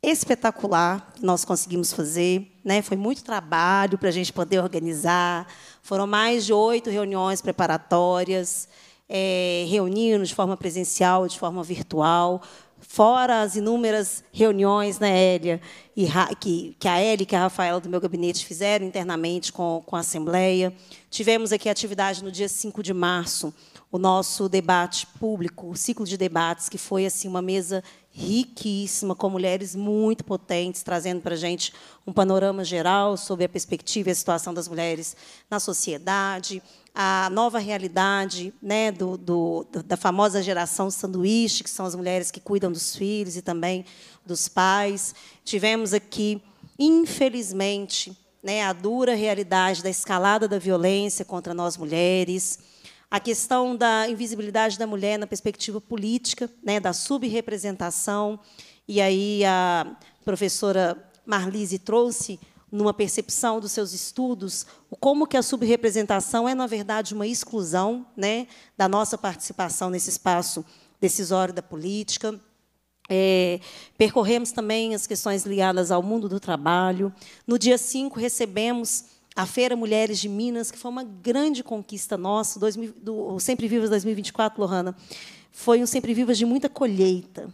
[SPEAKER 2] espetacular que nós conseguimos fazer. Né? Foi muito trabalho para a gente poder organizar. Foram mais de oito reuniões preparatórias, é, reunindo de forma presencial, de forma virtual, fora as inúmeras reuniões na né, Hélia, e que, que a Hélia e que a Rafaela do meu gabinete fizeram internamente com, com a Assembleia. Tivemos aqui atividade no dia 5 de março, o nosso debate público, o ciclo de debates, que foi assim uma mesa riquíssima, com mulheres muito potentes, trazendo para a gente um panorama geral sobre a perspectiva e a situação das mulheres na sociedade, a nova realidade né, do, do, da famosa geração sanduíche, que são as mulheres que cuidam dos filhos e também dos pais. Tivemos aqui, infelizmente, né, a dura realidade da escalada da violência contra nós mulheres, a questão da invisibilidade da mulher na perspectiva política, né, da subrepresentação, e aí a professora Marlise trouxe numa percepção dos seus estudos como que a subrepresentação é na verdade uma exclusão, né, da nossa participação nesse espaço decisório da política. É, percorremos também as questões ligadas ao mundo do trabalho. No dia 5, recebemos a Feira Mulheres de Minas, que foi uma grande conquista nossa, 2000, do Sempre Vivas 2024, Lohana, foi um Sempre Vivas de muita colheita,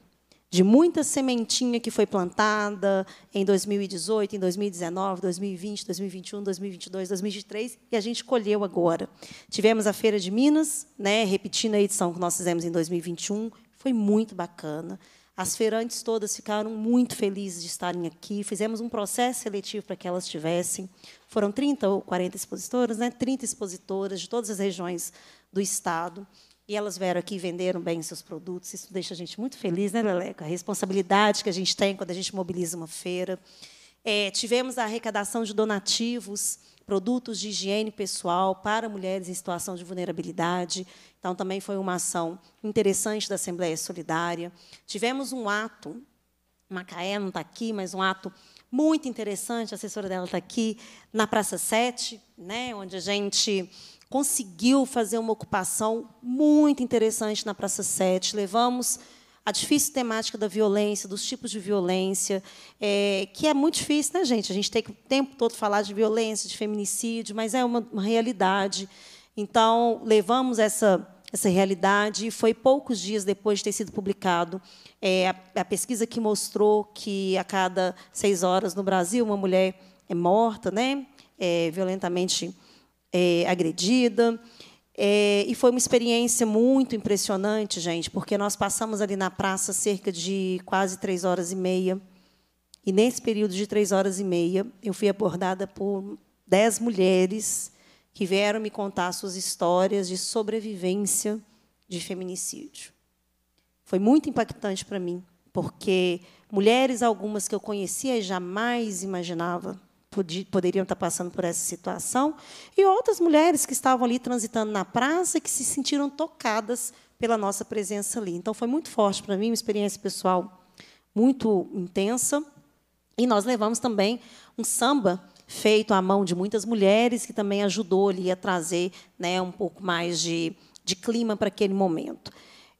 [SPEAKER 2] de muita sementinha que foi plantada em 2018, em 2019, 2020, 2021, 2022, 2023, e a gente colheu agora. Tivemos a Feira de Minas, né, repetindo a edição que nós fizemos em 2021, foi muito bacana. As feirantes todas ficaram muito felizes de estarem aqui. Fizemos um processo seletivo para que elas tivessem. Foram 30 ou 40 expositoras, né? 30 expositoras de todas as regiões do estado. E elas vieram aqui e venderam bem os seus produtos. Isso deixa a gente muito feliz, né, Leleca? A responsabilidade que a gente tem quando a gente mobiliza uma feira. É, tivemos a arrecadação de donativos produtos de higiene pessoal para mulheres em situação de vulnerabilidade. Então, também foi uma ação interessante da Assembleia Solidária. Tivemos um ato, Macaé não está aqui, mas um ato muito interessante, a assessora dela está aqui, na Praça 7, né, onde a gente conseguiu fazer uma ocupação muito interessante na Praça 7. Levamos a difícil temática da violência, dos tipos de violência, é, que é muito difícil, né, gente? A gente tem que o tempo todo falar de violência, de feminicídio, mas é uma, uma realidade. Então, levamos essa, essa realidade e foi poucos dias depois de ter sido publicado é, a, a pesquisa que mostrou que a cada seis horas no Brasil uma mulher é morta, né? É, violentamente é, agredida. É, e foi uma experiência muito impressionante, gente, porque nós passamos ali na praça cerca de quase três horas e meia. E nesse período de três horas e meia, eu fui abordada por dez mulheres que vieram me contar suas histórias de sobrevivência de feminicídio. Foi muito impactante para mim, porque mulheres algumas que eu conhecia e jamais imaginava poderiam estar passando por essa situação, e outras mulheres que estavam ali transitando na praça que se sentiram tocadas pela nossa presença ali. Então foi muito forte para mim, uma experiência pessoal muito intensa. E nós levamos também um samba feito à mão de muitas mulheres, que também ajudou ali a trazer né, um pouco mais de, de clima para aquele momento.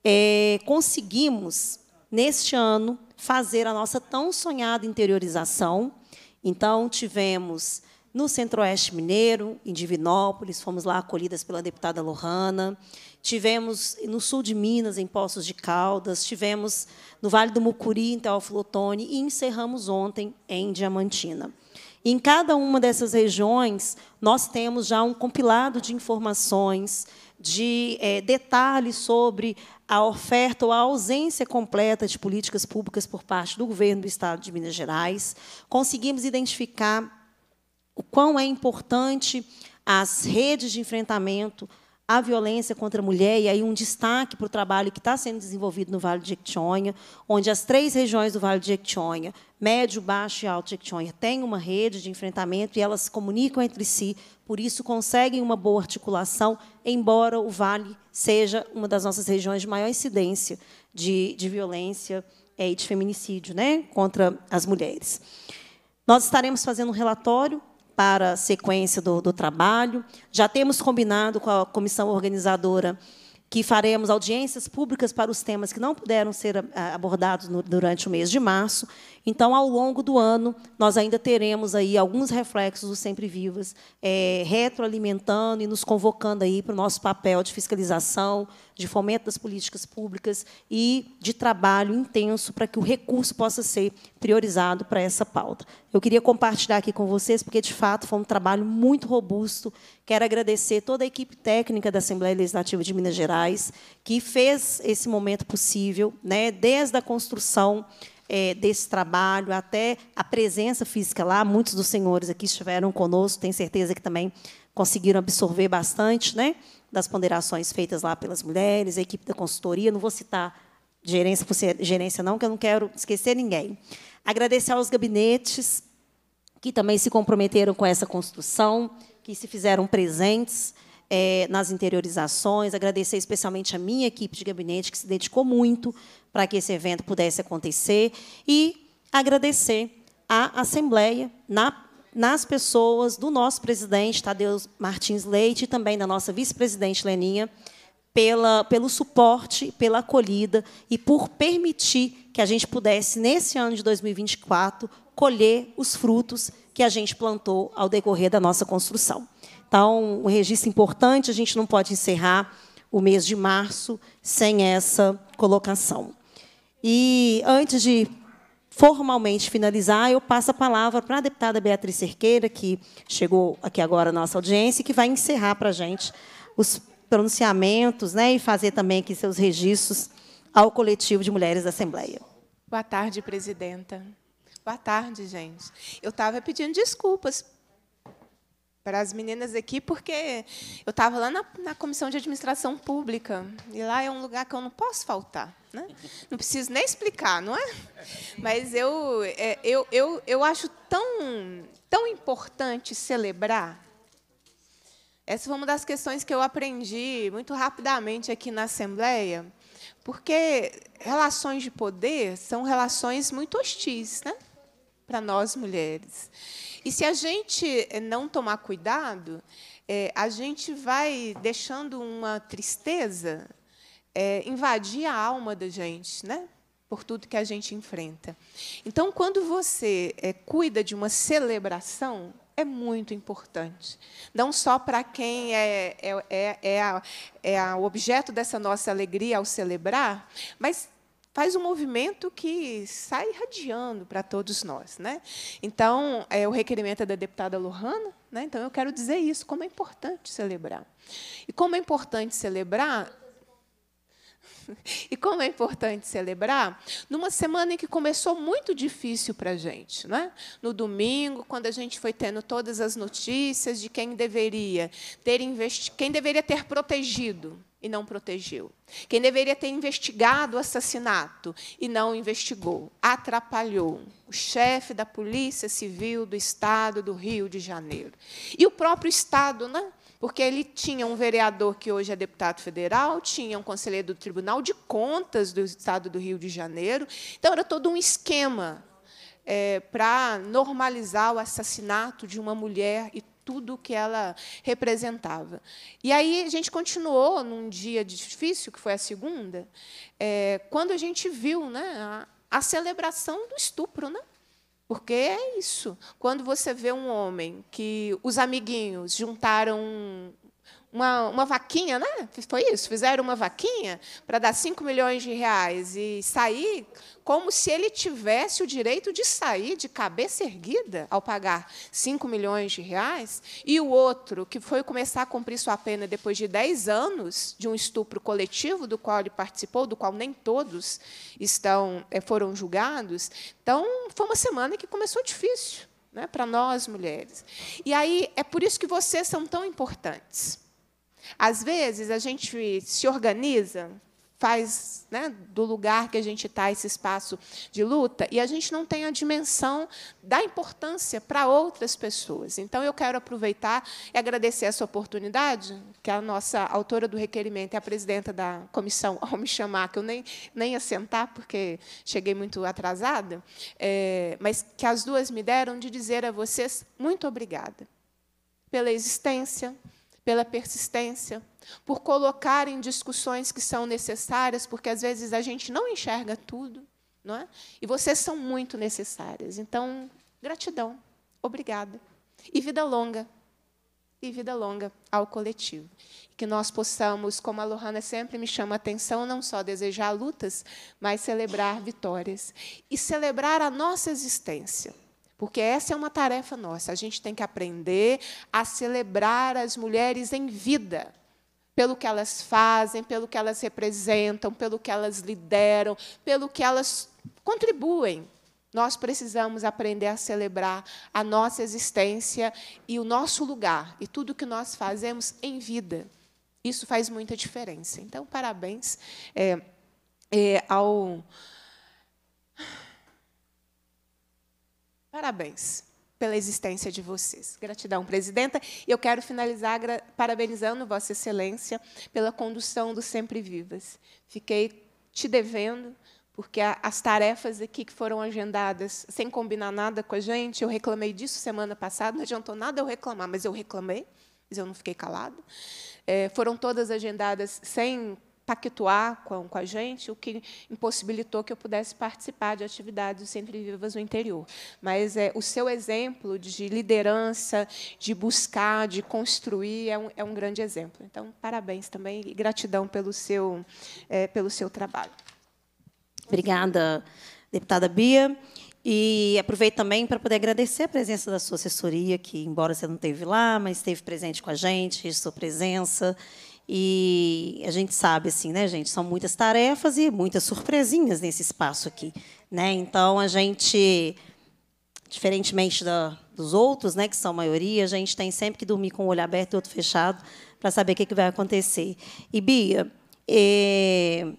[SPEAKER 2] É, conseguimos, neste ano, fazer a nossa tão sonhada interiorização, então, tivemos no Centro-Oeste Mineiro, em Divinópolis, fomos lá acolhidas pela deputada Lohana. Tivemos no sul de Minas, em Poços de Caldas. Tivemos no Vale do Mucuri, em Teoflotone. E encerramos ontem em Diamantina. Em cada uma dessas regiões, nós temos já um compilado de informações de é, detalhes sobre a oferta ou a ausência completa de políticas públicas por parte do governo do Estado de Minas Gerais. Conseguimos identificar o quão é importante as redes de enfrentamento à violência contra a mulher, e aí um destaque para o trabalho que está sendo desenvolvido no Vale de Jequitinhonha, onde as três regiões do Vale de Jequitinhonha, médio, baixo e alto Jequitinhonha têm uma rede de enfrentamento e elas se comunicam entre si, por isso conseguem uma boa articulação, embora o Vale seja uma das nossas regiões de maior incidência de, de violência é, e de feminicídio né, contra as mulheres. Nós estaremos fazendo um relatório para a sequência do, do trabalho, já temos combinado com a comissão organizadora que faremos audiências públicas para os temas que não puderam ser ah, abordados no, durante o mês de março. Então, ao longo do ano, nós ainda teremos aí alguns reflexos do Sempre Vivas é, retroalimentando e nos convocando aí para o nosso papel de fiscalização, de fomento das políticas públicas e de trabalho intenso para que o recurso possa ser priorizado para essa pauta. Eu queria compartilhar aqui com vocês, porque, de fato, foi um trabalho muito robusto. Quero agradecer toda a equipe técnica da Assembleia Legislativa de Minas Gerais, que fez esse momento possível, né, desde a construção eh, desse trabalho, até a presença física lá. Muitos dos senhores aqui estiveram conosco, tenho certeza que também conseguiram absorver bastante né, das ponderações feitas lá pelas mulheres, a equipe da consultoria. Não vou citar gerência por gerência, não, que eu não quero esquecer ninguém. Agradecer aos gabinetes que também se comprometeram com essa construção, que se fizeram presentes é, nas interiorizações. Agradecer especialmente a minha equipe de gabinete, que se dedicou muito para que esse evento pudesse acontecer. E agradecer à Assembleia, na nas pessoas do nosso presidente, Tadeu tá? Martins Leite, e também da nossa vice-presidente Leninha, pela, pelo suporte, pela acolhida e por permitir que a gente pudesse, nesse ano de 2024, colher os frutos que a gente plantou ao decorrer da nossa construção. Então, um registro importante, a gente não pode encerrar o mês de março sem essa colocação. E antes de formalmente finalizar, eu passo a palavra para a deputada Beatriz Cerqueira, que chegou aqui agora à nossa audiência, e que vai encerrar para a gente os pronunciamentos né, e fazer também aqui seus registros ao coletivo de mulheres da Assembleia.
[SPEAKER 7] Boa tarde, presidenta. Boa tarde, gente. Eu estava pedindo desculpas para as meninas aqui, porque eu estava lá na, na, Comissão de Administração Pública, e lá é um lugar que eu não posso faltar. Né? Não preciso nem explicar, não é? Mas eu, é, eu, eu, eu acho tão, tão importante celebrar. Essa foi uma das questões que eu aprendi muito rapidamente aqui na Assembleia, porque relações de poder são relações muito hostis, né? para nós mulheres. E se a gente eh, não tomar cuidado, é, a gente vai deixando uma tristeza é, invadir a alma da gente, né? por tudo que a gente enfrenta. Então, quando você é, cuida de uma celebração, é muito importante. Não só para quem é, é, é, é, é objeto dessa nossa alegria ao celebrar, mas faz um movimento que sai radiando para todos nós. Né? Então, é, o requerimento é da deputada Lohana, né? então eu quero dizer isso, como é importante celebrar. E como é importante celebrar e como é importante celebrar, numa semana em que começou muito difícil para a gente. Né? No domingo, quando a gente foi tendo todas as notícias de quem deveria ter investido, quem deveria ter protegido e não protegeu. Quem deveria ter investigado o assassinato e não investigou, atrapalhou o chefe da Polícia Civil do Estado do Rio de Janeiro. E o próprio Estado, né? porque ele tinha um vereador que hoje é deputado federal, tinha um conselheiro do Tribunal de Contas do Estado do Rio de Janeiro. Então, era todo um esquema é, para normalizar o assassinato de uma mulher e tudo que ela representava. E aí a gente continuou num dia difícil, que foi a segunda, é, quando a gente viu né, a, a celebração do estupro. Né? Porque é isso. Quando você vê um homem que os amiguinhos juntaram uma, uma vaquinha, né? Foi isso? Fizeram uma vaquinha para dar 5 milhões de reais e sair como se ele tivesse o direito de sair de cabeça erguida ao pagar 5 milhões de reais, e o outro, que foi começar a cumprir sua pena depois de 10 anos de um estupro coletivo do qual ele participou, do qual nem todos estão eh, foram julgados. Então, foi uma semana que começou difícil né, para nós mulheres. E aí é por isso que vocês são tão importantes. Às vezes, a gente se organiza, faz né, do lugar que a gente está esse espaço de luta, e a gente não tem a dimensão da importância para outras pessoas. Então, eu quero aproveitar e agradecer essa oportunidade, que a nossa autora do requerimento e a presidenta da comissão, ao me chamar, que eu nem, nem ia sentar, porque cheguei muito atrasada, é, mas que as duas me deram de dizer a vocês muito obrigada pela existência, pela persistência, por colocar em discussões que são necessárias, porque às vezes a gente não enxerga tudo, não é? E vocês são muito necessárias. Então, gratidão. Obrigada. E vida longa. E vida longa ao coletivo. Que nós possamos, como a Lohana sempre me chama a atenção, não só desejar lutas, mas celebrar vitórias. E celebrar a nossa existência porque essa é uma tarefa nossa. A gente tem que aprender a celebrar as mulheres em vida, pelo que elas fazem, pelo que elas representam, pelo que elas lideram, pelo que elas contribuem. Nós precisamos aprender a celebrar a nossa existência e o nosso lugar e tudo o que nós fazemos em vida. Isso faz muita diferença. Então, parabéns é, é, ao Parabéns pela existência de vocês. Gratidão, presidenta. E eu quero finalizar parabenizando Vossa Excelência pela condução do Sempre Vivas. Fiquei te devendo, porque as tarefas aqui que foram agendadas sem combinar nada com a gente, eu reclamei disso semana passada, não adiantou nada eu reclamar, mas eu reclamei, mas eu não fiquei calada. É, foram todas agendadas sem pactuar com, com a gente, o que impossibilitou que eu pudesse participar de atividades sempre vivas no interior. Mas é, o seu exemplo de liderança, de buscar, de construir, é um, é um grande exemplo. Então, parabéns também e gratidão pelo seu, é, pelo seu trabalho. Obrigada,
[SPEAKER 2] deputada Bia. E aproveito também para poder agradecer a presença da sua assessoria, que, embora você não esteve lá, mas esteve presente com a gente, sua presença. E a gente sabe, assim, né, gente? São muitas tarefas e muitas surpresinhas nesse espaço aqui. Né? Então, a gente, diferentemente da, dos outros, né, que são a maioria, a gente tem sempre que dormir com o olho aberto e o outro fechado para saber o que, que vai acontecer. E, Bia, é,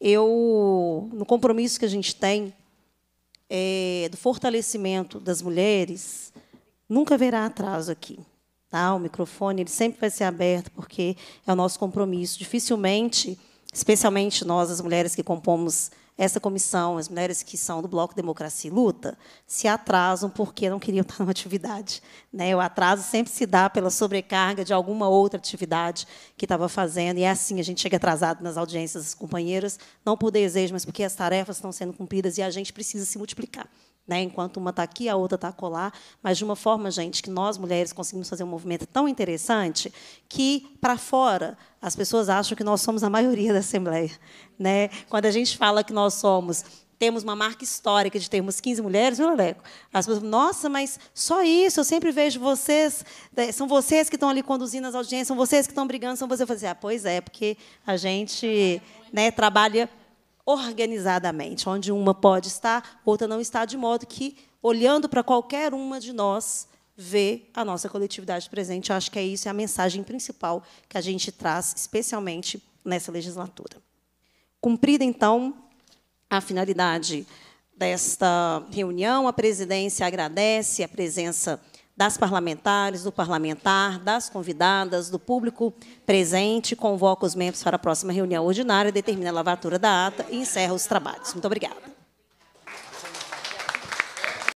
[SPEAKER 2] eu, no compromisso que a gente tem é, do fortalecimento das mulheres, nunca haverá atraso aqui. Tá? O microfone ele sempre vai ser aberto, porque é o nosso compromisso. Dificilmente, especialmente nós, as mulheres que compomos essa comissão, as mulheres que são do Bloco Democracia e Luta, se atrasam porque não queriam estar numa atividade. Né? O atraso sempre se dá pela sobrecarga de alguma outra atividade que estava fazendo, e é assim, a gente chega atrasado nas audiências das companheiras, não por desejo, mas porque as tarefas estão sendo cumpridas e a gente precisa se multiplicar né? enquanto uma está aqui, a outra está colar, mas de uma forma, gente, que nós mulheres conseguimos fazer um movimento tão interessante que, para fora, as pessoas acham que nós somos a maioria da Assembleia. Né? Quando a gente fala que nós somos temos uma marca histórica de termos 15 mulheres, viu, Leleco? As pessoas, nossa, mas só isso, eu sempre vejo vocês, né, são vocês que estão ali conduzindo as audiências, são vocês que estão brigando, são vocês. Eu falei assim, ah, pois é, porque a gente né, trabalha organizadamente, onde uma pode estar, outra não está, de modo que, olhando para qualquer uma de nós, vê a nossa coletividade presente. Eu acho que é isso, é a mensagem principal que a gente traz, especialmente nessa legislatura. Cumprida, então, a finalidade desta reunião, a presidência agradece a presença das parlamentares, do parlamentar, das convidadas, do público presente, convoca os membros para a próxima reunião ordinária, determina a lavatura da ata e encerra os trabalhos. Muito obrigada.